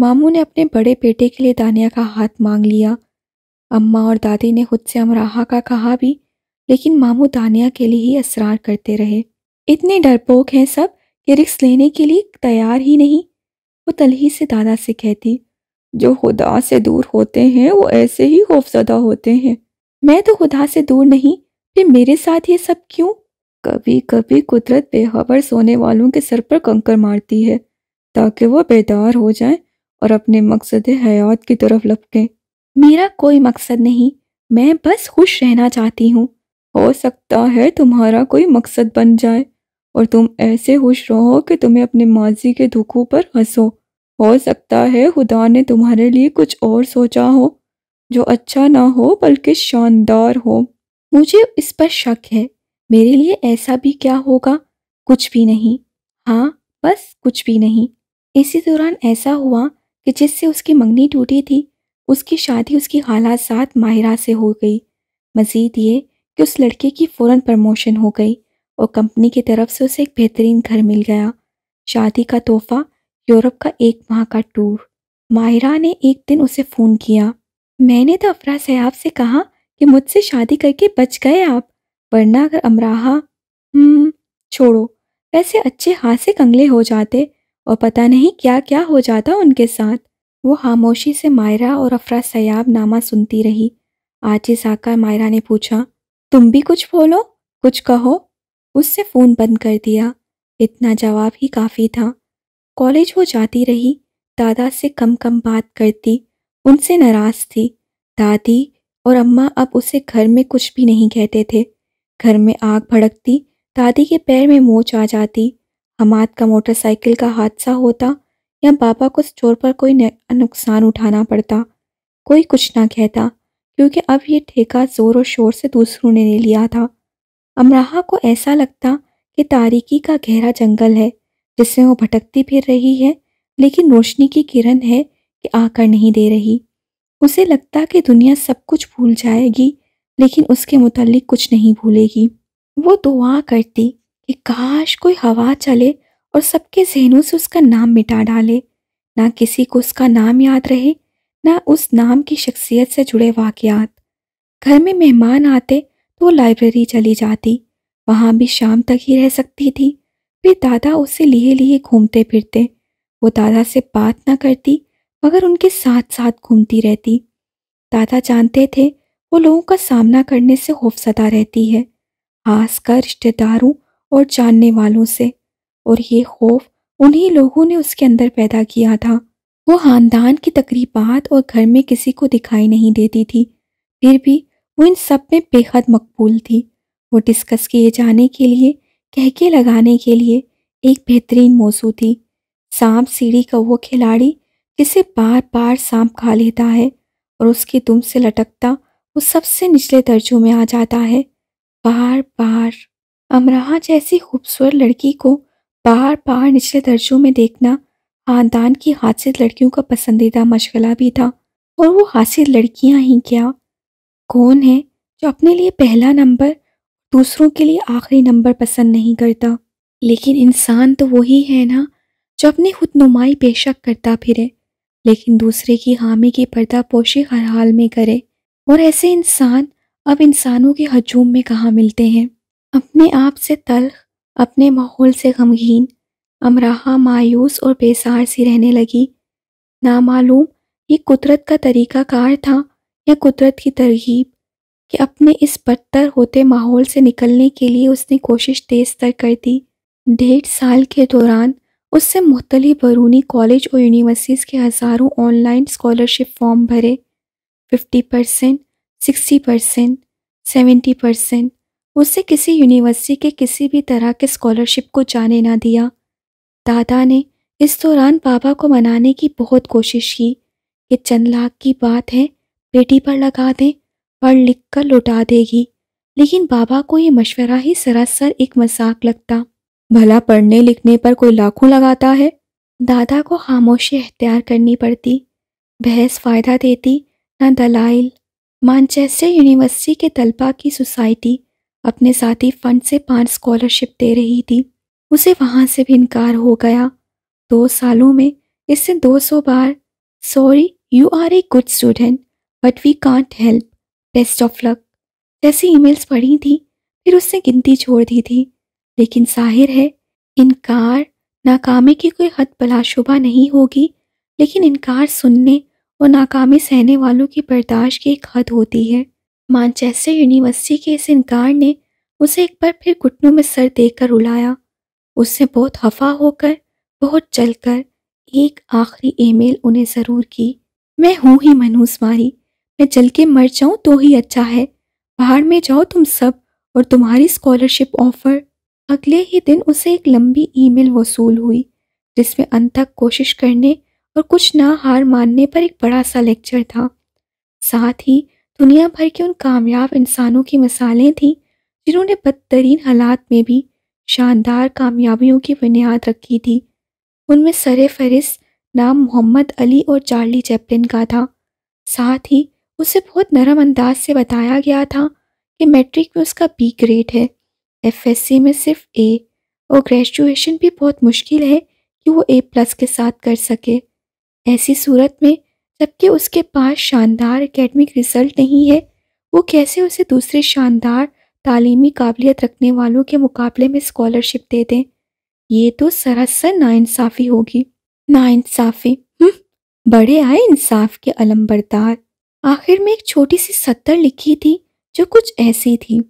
मामू ने अपने बड़े बेटे के लिए दानिया का हाथ मांग लिया अम्मा और दादी ने खुद से अमराहा का कहा भी लेकिन मामू दानिया के लिए ही असरार करते रहे इतने डरपोक हैं सब कि रिक्स लेने के लिए तैयार ही नहीं वो तलही से दादा से कहती जो खुदा से दूर होते हैं वो ऐसे ही खौफजदा होते हैं मैं तो खुदा से दूर नहीं फिर मेरे साथ ये सब क्यों कभी कभी कुदरत बेखबर सोने वालों के सर पर कंकर मारती है ताकि वो बेदार हो जाए और अपने मकसद हयात की तरफ लपकें मेरा कोई मकसद नहीं मैं बस खुश रहना चाहती हूँ हो सकता है तुम्हारा कोई मकसद बन जाए और तुम ऐसे खुश रहो कि तुम्हें अपने माजी के दुखों पर हंसो हो सकता है खुदा ने तुम्हारे लिए कुछ और सोचा हो जो अच्छा ना हो बल्कि शानदार हो मुझे इस पर शक है मेरे लिए ऐसा भी क्या होगा कुछ भी नहीं हाँ बस कुछ भी नहीं इसी दौरान ऐसा हुआ कि जिससे उसकी मंगनी टूटी थी उसकी शादी उसकी खाला साथ माहिरा से हो गई मज़ीद ये कि उस लड़के की फ़ौर प्रमोशन हो गई और कंपनी की तरफ से उसे एक बेहतरीन घर मिल गया शादी का तोहफ़ा यूरोप का एक माह का टूर माहिरा ने एक दिन उसे फ़ोन किया मैंने तो अफरा सयाब से कहा कि मुझसे शादी करके बच गए आप वरना अगर अमराहा हम्म, छोड़ो वैसे अच्छे हाथ से कंगले हो जाते और पता नहीं क्या क्या हो जाता उनके साथ वो खामोशी से मायरा और अफरा सयाब नामा सुनती रही आजिज आकर मायरा ने पूछा तुम भी कुछ बोलो कुछ कहो उससे फ़ोन बंद कर दिया इतना जवाब ही काफ़ी था कॉलेज वो जाती रही दादा से कम कम बात करती उनसे नाराज़ थी दादी और अम्मा अब उसे घर में कुछ भी नहीं कहते थे घर में आग भड़कती दादी के पैर में मोच आ जाती हमाद का मोटरसाइकिल का हादसा होता या बाबा को स्टोर पर कोई नुकसान उठाना पड़ता कोई कुछ ना कहता क्योंकि अब ये ठेका ज़ोर और शोर से दूसरों ने ले लिया था अमराहा को ऐसा लगता कि तारीकी का गहरा जंगल है जिससे वो भटकती फिर रही है लेकिन रोशनी की किरण है कि आकर नहीं दे रही उसे लगता कि दुनिया सब कुछ भूल जाएगी लेकिन उसके मुतलिक कुछ नहीं भूलेगी वो दुआ करती कि काश कोई हवा चले और सबके जहनों से उसका नाम मिटा डाले ना किसी को उसका नाम याद रहे ना उस नाम की शख्सियत से जुड़े वाकयात घर में मेहमान आते तो वो लाइब्रेरी चली जाती वहाँ भी शाम तक ही रह सकती थी फिर दादा उसे लिए लिए घूमते फिरते वो दादा से बात ना करती मगर उनके साथ साथ घूमती रहती दादा जानते थे वो लोगों का सामना करने से खौफसदा रहती है खास कर रिश्तेदारों और जानने वालों से और ये खौफ उन्हीं लोगों ने उसके अंदर पैदा किया था वो खानदान की तकरीबात और घर में किसी को दिखाई नहीं देती थी फिर भी वो इन सब में बेहद मकबूल थी वो डिस्कस किए जाने के लिए कहके लगाने के लिए एक बेहतरीन मौजू थी सांप सीढ़ी का वो खिलाड़ी जिसे बार बार सांप खा लेता है और उसके दुम से लटकता वो सबसे निचले दर्जों में आ जाता है बार बार अमराहा जैसी खूबसूरत लड़की को बाहर बाहर निचले दर्जों में देखना खानदान की हासिल लड़कियों का पसंदीदा मशगला भी था और वो हासिल लड़कियां ही क्या कौन है जो अपने लिए पहला नंबर दूसरों के लिए आखिरी नंबर पसंद नहीं करता लेकिन इंसान तो वही है ना जो अपनी खुद नुमाई बेशक करता फिरे लेकिन दूसरे की हामी की पर्दा पोशी हर हाल में करे और ऐसे इंसान अब इंसानों के हजूम में कहाँ मिलते हैं अपने आप से तलख अपने माहौल से गमगीन अमराहा मायूस और बेसार सी रहने लगी नामालूम ये कुदरत का तरीका कार था या कुदरत की तरगीब कि अपने इस बदतर होते माहौल से निकलने के लिए उसने कोशिश तेज तर कर दी डेढ़ साल के दौरान उससे मुख्तलि बरूनी कॉलेज और यूनिवर्सिटीज़ के हज़ारों ऑनलाइन स्कॉलरशिप फॉर्म भरे fifty percent sixty percent seventy percent उससे किसी यूनिवर्सिटी के किसी भी तरह के स्कॉलरशिप को जाने ना दिया दादा ने इस दौरान बाबा को मनाने की बहुत कोशिश की कि चंद लाख की बात है बेटी पर लगा दें पढ़ लिख कर लौटा देगी लेकिन बाबा को ये मशवरा ही सरासर एक मजाक लगता भला पढ़ने लिखने पर कोई लाखों लगाता है दादा को खामोशी अख्तियार करनी पड़ती बहस फ़ायदा देती ना दलाइल मानचेस्टर यूनिवर्सिटी के तलबा की सोसाइटी अपने साथी फंड से पांच स्कॉलरशिप दे रही थी उसे वहाँ से भी इनकार हो गया दो सालों में इससे 200 बार sorry you are a good student but we can't help best of luck जैसी ईमेल्स पढ़ी थी फिर उसने गिनती छोड़ दी थी लेकिन जाहिर है इनकार नाकामी की कोई हद बलाशुबा नहीं होगी लेकिन इनकार सुनने और नाकामी सहने वालों की बर्दाश्त की एक हद होती है मानचेस्टर यूनिवर्सिटी के इस इनकार ने उसे एक बार फिर घुटनों में सर देकर रुलाया उससे बहुत खफा होकर बहुत चलकर एक आखिरी ईमेल उन्हें ज़रूर की मैं हूँ ही मनूस मारी मैं चल के मर जाऊँ तो ही अच्छा है बाहर में जाओ तुम सब और तुम्हारी स्कॉलरशिप ऑफ़र अगले ही दिन उसे एक लंबी ईमेल वसूल हुई जिसमें तक कोशिश करने और कुछ ना हार मानने पर एक बड़ा सा लेक्चर था साथ ही दुनिया भर के उन कामयाब इंसानों की मिसालें थीं जिन्होंने बदतरीन हालात में भी शानदार कामयाबियों की बुनियाद रखी थी उनमें सर फहरिस नाम मोहम्मद अली और चार्ली चैपलिन का था साथ ही उसे बहुत नरम अंदाज से बताया गया था कि मैट्रिक में उसका बी ग्रेड है एफएससी में सिर्फ ए और ग्रेजुएशन भी बहुत मुश्किल है कि वो ए प्लस के साथ कर सके ऐसी सूरत में जबकि उसके पास शानदार एकेडमिक रिजल्ट नहीं है वो कैसे उसे दूसरे शानदार तालीमी काबिलियत रखने वालों के मुकाबले में स्कॉलरशिप दे दें ये तो सरासर नाइंसाफ़ी होगी नाइंसाफ़ी हम्म, बड़े आए इंसाफ के अलम्बरदार आखिर में एक छोटी सी सत्तर लिखी थी जो कुछ ऐसी थी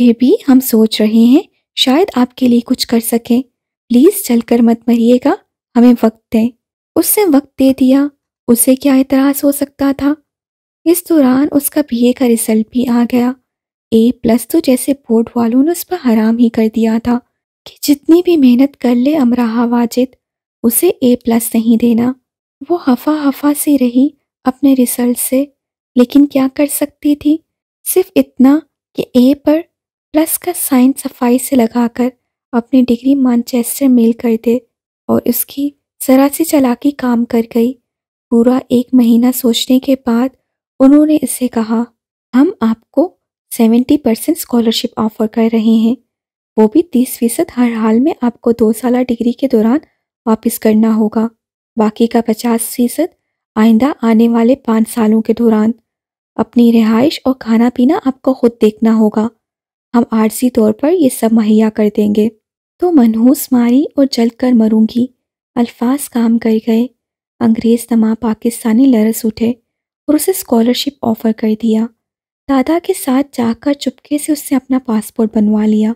ये भी हम सोच रहे हैं शायद आपके लिए कुछ कर सकें प्लीज़ चलकर मत मरिएगा हमें वक्त दें उसने वक्त दे दिया उसे क्या एतराज़ हो सकता था इस दौरान उसका बीए का रिजल्ट भी आ गया ए प्लस तो जैसे बोर्ड वालों ने उस पर हराम ही कर दिया था कि जितनी भी मेहनत कर ले अमराहा वाजिद उसे ए प्लस नहीं देना वो हफा हफा सी रही अपने रिजल्ट से लेकिन क्या कर सकती थी सिर्फ इतना कि ए पर प्लस का साइन सफाई से लगाकर अपनी डिग्री मानचेस्टर मेल कर दे और उसकी ज़रा सी चलाकी काम कर गई पूरा एक महीना सोचने के बाद उन्होंने इससे कहा हम आपको सेवेंटी परसेंट स्कॉलरशिप ऑफर कर रहे हैं वो भी तीस फीसद हर हाल में आपको दो साल डिग्री के दौरान वापस करना होगा बाकी का पचास फीसद आइंदा आने वाले पाँच सालों के दौरान अपनी रिहाइश और खाना पीना आपको खुद देखना होगा हम आरसी तौर पर ये सब मुहैया कर देंगे तो मनहूस मारी और जल कर मरूंगी अल्फाज काम कर गए अंग्रेज तमा पाकिस्तानी लरस उठे और उसे स्कॉलरशिप ऑफर कर दिया दादा के साथ जाकर चुपके से उससे अपना पासपोर्ट बनवा लिया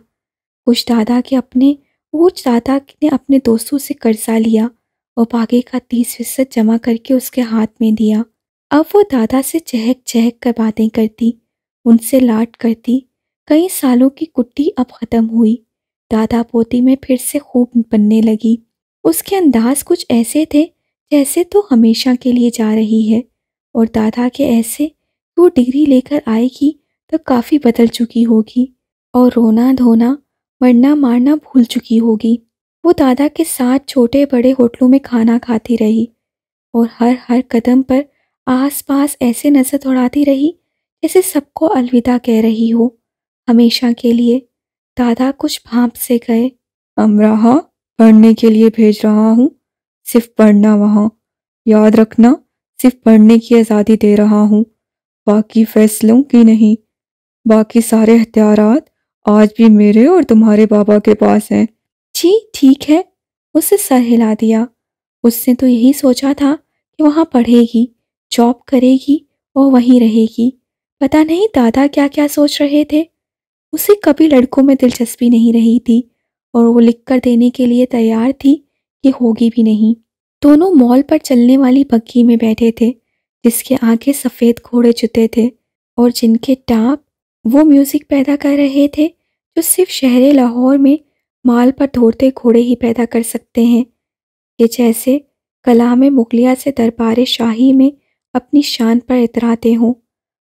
कुछ दादा के अपने वो दादा ने अपने दोस्तों से कर्जा लिया और बागे का तीस फीसद जमा करके उसके हाथ में दिया अब वो दादा से चहक चहक कर बातें करती उनसे लाट करती कई सालों की कुट्टी अब ख़त्म हुई दादा पोती में फिर से खूब बनने लगी उसके अंदाज कुछ ऐसे थे जैसे तो हमेशा के लिए जा रही है और दादा के ऐसे वो डिग्री लेकर आएगी तो काफ़ी बदल चुकी होगी और रोना धोना मरना मारना भूल चुकी होगी वो दादा के साथ छोटे बड़े होटलों में खाना खाती रही और हर हर कदम पर आस पास ऐसे नज़र दौड़ाती रही जैसे सबको अलविदा कह रही हो हमेशा के लिए दादा कुछ भाप से गए अमराहा पढ़ने के लिए भेज रहा हूँ सिर्फ पढ़ना वहाँ याद रखना सिर्फ पढ़ने की आज़ादी दे रहा हूँ बाकी फैसलों की नहीं बाकी सारे हथियार आज भी मेरे और तुम्हारे बाबा के पास हैं जी ठीक है उसे सर हिला दिया उसने तो यही सोचा था कि वहाँ पढ़ेगी जॉब करेगी और वहीं रहेगी पता नहीं दादा क्या क्या सोच रहे थे उसे कभी लड़कों में दिलचस्पी नहीं रही थी और वो लिख कर देने के लिए तैयार थी ये होगी भी नहीं दोनों मॉल पर चलने वाली बग्घी में बैठे थे जिसके आगे सफ़ेद घोड़े जुते थे और जिनके टाप वो म्यूज़िक पैदा कर रहे थे जो सिर्फ शहर लाहौर में माल पर दौड़ते घोड़े ही पैदा कर सकते हैं ये जैसे कलाम मुगलिया से दरबार शाही में अपनी शान पर इतराते हों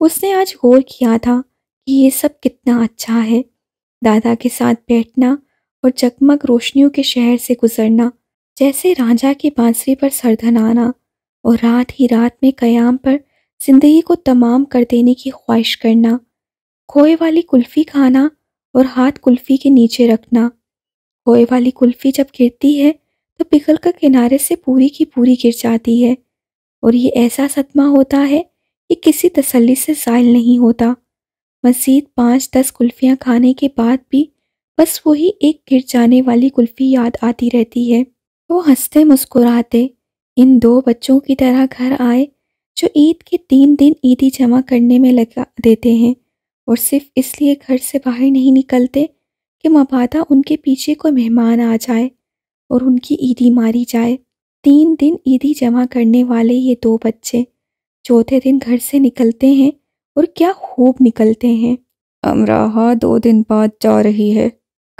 उसने आज गौर किया था कि ये सब कितना अच्छा है दादा के साथ बैठना और जगमग रोशनियों के शहर से गुजरना जैसे राजा की बांसुरी पर सरधन आना और रात ही रात में कयाम पर जिंदगी को तमाम कर देने की ख्वाहिश करना खोए वाली कुल्फ़ी खाना और हाथ कुल्फ़ी के नीचे रखना खोए वाली कुल्फ़ी जब गिरती है तो पिघल कर किनारे से पूरी की पूरी गिर जाती है और ये ऐसा सदमा होता है कि किसी तसल्ली से जायल नहीं होता मज़ीद पाँच दस कुल्फ़ियाँ खाने के बाद भी बस वही एक गिर जाने वाली कुल्फ़ी याद आती रहती है वो हंसते मुस्कुराते इन दो बच्चों की तरह घर आए जो ईद के तीन दिन ईदी जमा करने में लगा देते हैं और सिर्फ इसलिए घर से बाहर नहीं निकलते कि मबादा उनके पीछे कोई मेहमान आ जाए और उनकी ईदी मारी जाए तीन दिन ईदी जमा करने वाले ये दो बच्चे चौथे दिन घर से निकलते हैं और क्या खूब निकलते हैं अमराहा दो दिन बाद जा रही है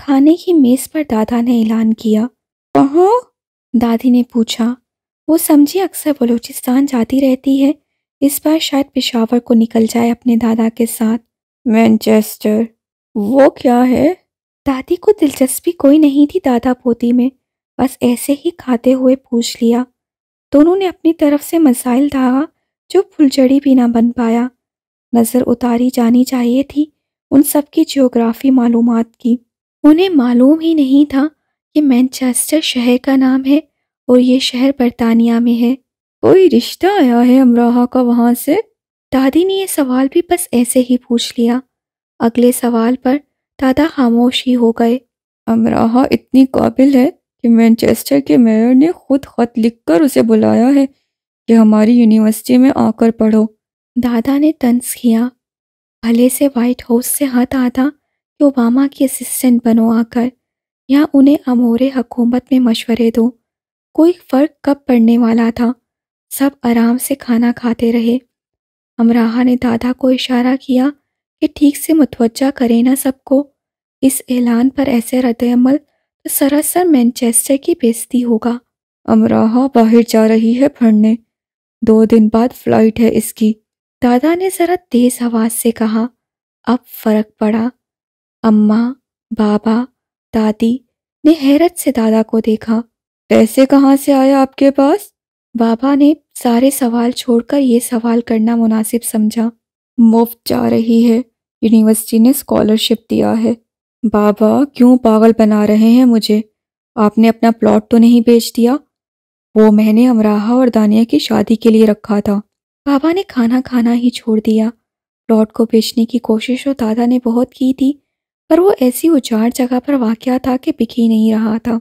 खाने की मेज़ पर दादा ने ऐलान किया कहाँ दादी ने पूछा वो समझी अक्सर बलूचिस्तान जाती रहती है इस बार शायद पिशावर को निकल जाए अपने दादा के साथ मैनचेस्टर वो क्या है दादी को दिलचस्पी कोई नहीं थी दादा पोती में बस ऐसे ही खाते हुए पूछ लिया दोनों ने अपनी तरफ से मसाइल धागा जो फुलझड़ी भी ना बन पाया नज़र उतारी जानी चाहिए थी उन सब की जियोग्राफी मालूमात की उन्हें मालूम ही नहीं था ये मैनचेस्टर शहर का नाम है और ये शहर बरतानिया में है कोई रिश्ता आया है अमराहा का वहाँ से दादी ने यह सवाल भी बस ऐसे ही पूछ लिया अगले सवाल पर दादा खामोश ही हो गए अमराहा इतनी काबिल है कि मैनचेस्टर के मेयर ने खुद खत लिखकर उसे बुलाया है कि हमारी यूनिवर्सिटी में आकर पढ़ो दादा ने तंस किया भले से वाइट हाउस से हाथ आता कि ओबामा की असिस्टेंट बनो आकर या उन्हें अमोरे हकूमत में मशवरे दो कोई फ़र्क कब पड़ने वाला था सब आराम से खाना खाते रहे अमराहा ने दादा को इशारा किया कि ठीक से मुतवजा करें ना सबको इस ऐलान पर ऐसे रद्दमल तो सरासर मैनचेस्टर की बेजती होगा अमराहा बाहर जा रही है पढ़ने दो दिन बाद फ्लाइट है इसकी दादा ने ज़रा तेज़ आवाज़ से कहा अब फ़र्क पड़ा अम्मा बाबा दादी ने हैरत से दादा को देखा पैसे कहाँ से आए आपके पास बाबा ने सारे सवाल छोड़कर ये सवाल करना मुनासिब समझा मुफ्त जा रही है यूनिवर्सिटी ने स्कॉलरशिप दिया है बाबा क्यों पागल बना रहे हैं मुझे आपने अपना प्लॉट तो नहीं बेच दिया वो मैंने अमराहा और दानिया की शादी के लिए रखा था बाबा ने खाना खाना ही छोड़ दिया प्लॉट को बेचने की कोशिश और तो दादा ने बहुत की थी पर वो ऐसी उजाड़ जगह पर वाक़ था कि बिक ही नहीं रहा था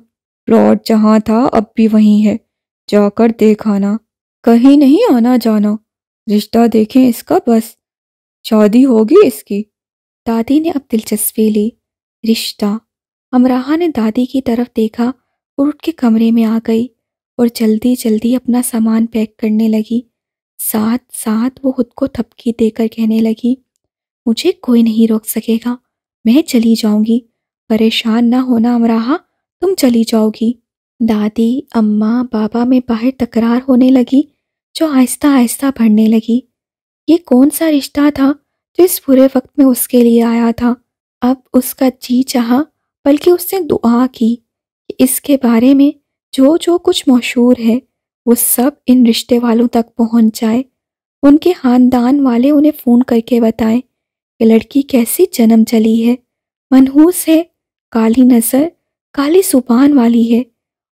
प्लॉट जहाँ था अब भी वहीं है जाकर देखाना कहीं नहीं आना जाना रिश्ता देखें इसका बस शादी होगी इसकी दादी ने अब दिलचस्पी ली रिश्ता अमराहा ने दादी की तरफ देखा और उठ के कमरे में आ गई और जल्दी जल्दी अपना सामान पैक करने लगी साथ साथ वो खुद को थपकी देकर कहने लगी मुझे कोई नहीं रोक सकेगा मैं चली जाऊंगी परेशान ना होना अमराहा तुम चली जाओगी दादी अम्मा बाबा में बाहर तकरार होने लगी जो आहिस्ता आहिस्ता बढ़ने लगी ये कौन सा रिश्ता था जो इस बुरे वक्त में उसके लिए आया था अब उसका जी चाह बल्कि उसने दुआ की कि इसके बारे में जो जो कुछ मशहूर है वो सब इन रिश्ते वालों तक पहुंच जाए उनके ख़ानदान वाले उन्हें फ़ोन करके बताएं ये लड़की कैसे जन्म चली है मनहूस है काली नजर काली सुबान वाली है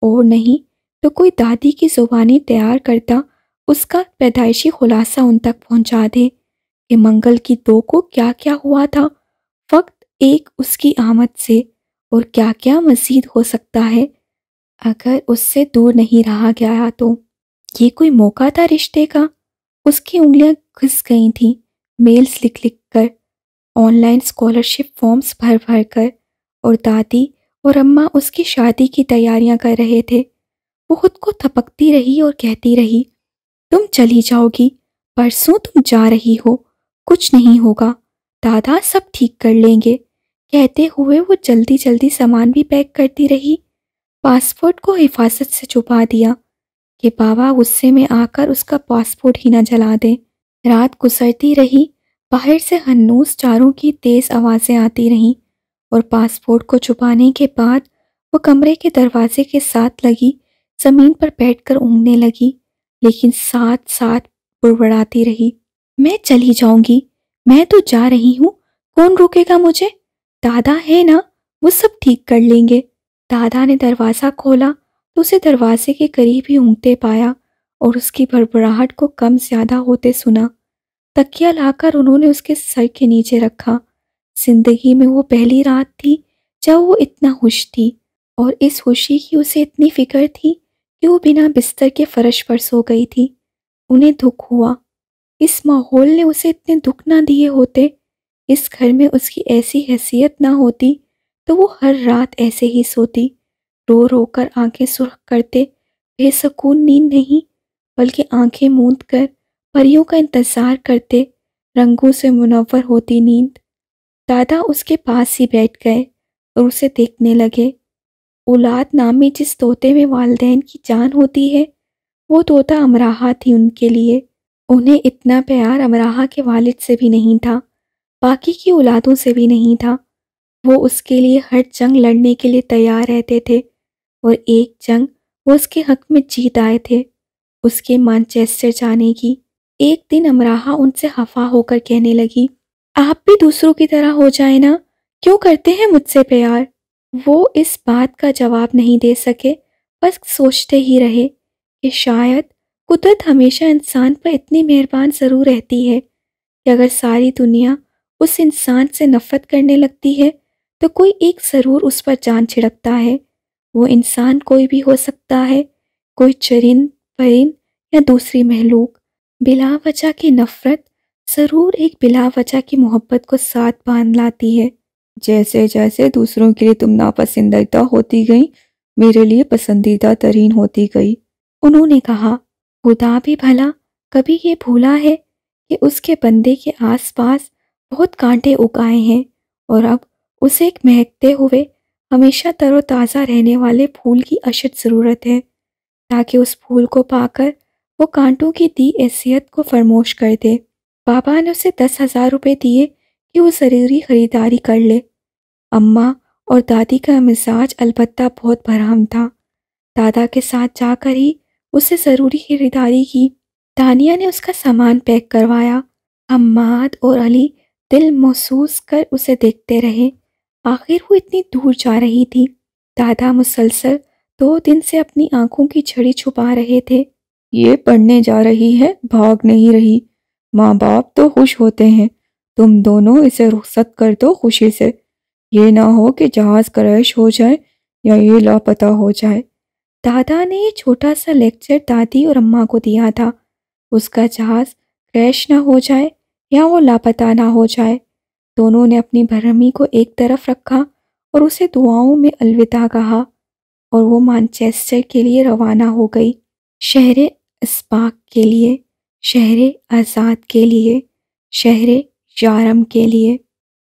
और नहीं तो कोई दादी की जुबानी तैयार करता उसका पैदाइशी खुलासा उन तक पहुंचा दे कि मंगल की दो को क्या क्या हुआ था वक्त एक उसकी आमद से और क्या क्या मजीद हो सकता है अगर उससे दूर नहीं रहा गया तो ये कोई मौका था रिश्ते का उसकी उंगलियां घिस गई थी मेल्स लिख लिख ऑनलाइन स्कॉलरशिप फॉर्म्स भर भर कर और दादी और अम्मा उसकी शादी की तैयारियां कर रहे थे वो खुद को थपकती रही और कहती रही तुम चली जाओगी परसों तुम जा रही हो कुछ नहीं होगा दादा सब ठीक कर लेंगे कहते हुए वो जल्दी जल्दी सामान भी पैक करती रही पासपोर्ट को हिफाजत से छुपा दिया कि बाबा गुस्से में आकर उसका पासपोर्ट ही ना जला दे रात गुजरती रही बाहर से हन्नूस चारों की तेज़ आवाज़ें आती रहीं और पासपोर्ट को छुपाने के बाद वो कमरे के दरवाजे के साथ लगी ज़मीन पर बैठकर ऊँगने लगी लेकिन साथ साथ बुड़बड़ाती रही मैं चली जाऊंगी मैं तो जा रही हूँ कौन रोकेगा मुझे दादा है ना वो सब ठीक कर लेंगे दादा ने दरवाज़ा खोला तो उसे दरवाजे के करीब ही ऊँगते पाया और उसकी भड़बड़ाहट को कम ज़्यादा होते सुना तकिया लाकर उन्होंने उसके सर के नीचे रखा जिंदगी में वो पहली रात थी जब वो इतना खुश थी और इस खुशी की उसे इतनी फिक्र थी कि वो बिना बिस्तर के फर्श पर सो गई थी उन्हें दुख हुआ इस माहौल ने उसे इतने दुख ना दिए होते इस घर में उसकी ऐसी हैसियत ना होती तो वो हर रात ऐसे ही सोती रो रो कर आंखें सुरख करते बेसकून नींद नहीं बल्कि आंखें मूंद कर परियों का इंतज़ार करते रंगों से मुनवर होती नींद दादा उसके पास ही बैठ गए और उसे देखने लगे औलाद नामी जिस तोते में वालदेन की जान होती है वो तोता अमराहा थी उनके लिए उन्हें इतना प्यार अमराहा के वालिद से भी नहीं था बाकी की औलादों से भी नहीं था वो उसके लिए हर जंग लड़ने के लिए तैयार रहते थे और एक जंग वो उसके हक में जीत आए थे उसके मानचेस्टर जाने की एक दिन अमराहा उनसे हफा होकर कहने लगी आप भी दूसरों की तरह हो जाए ना क्यों करते हैं मुझसे प्यार वो इस बात का जवाब नहीं दे सके बस सोचते ही रहे कि शायद कुदरत हमेशा इंसान पर इतनी मेहरबान ज़रूर रहती है कि अगर सारी दुनिया उस इंसान से नफ़रत करने लगती है तो कोई एक ज़रूर उस पर जान छिड़कता है वो इंसान कोई भी हो सकता है कोई चरिंद परिंद या दूसरी महलूक बिलावजह की नफ़रत ज़रूर एक बिलावजह की मोहब्बत को साथ बांध लाती है जैसे जैसे दूसरों के लिए तुम नापसंदीदा तो होती गई मेरे लिए पसंदीदा तरीन होती गई उन्होंने कहा खुदा भी भला कभी ये भूला है कि उसके बंदे के आसपास बहुत कांटे उगाए हैं और अब उसे एक महकते हुए हमेशा तरोताज़ा रहने वाले फूल की अशद ज़रूरत है ताकि उस फूल को पाकर वो कांटों की दी हैसियत को फरमोश कर दे बाबा ने उसे दस हज़ार रुपये दिए कि वो ज़रूरी ख़रीदारी कर ले अम्मा और दादी का मिजाज अलबत्ता बहुत भराम था दादा के साथ जाकर ही उसे ज़रूरी खरीदारी की दानिया ने उसका सामान पैक करवाया अम्माद और अली दिल महसूस कर उसे देखते रहे आखिर वो इतनी दूर जा रही थी दादा मुसलसल दो दिन से अपनी आंखों की छड़ी छुपा रहे थे ये पढ़ने जा रही है भाग नहीं रही माँ बाप तो खुश होते हैं तुम दोनों इसे रुखसत कर दो खुशी से ये ना हो कि जहाज़ क्रैश हो जाए या ये लापता हो जाए दादा ने ये छोटा सा लेक्चर दादी और अम्मा को दिया था उसका जहाज़ क्रैश ना हो जाए या वो लापता ना हो जाए दोनों ने अपनी भरमी को एक तरफ रखा और उसे दुआओं में अलविदा कहा और वो मानचेस्टर के लिए रवाना हो गई शहर इस पाक के लिए शहर आज़ाद के लिए शहर यारम के लिए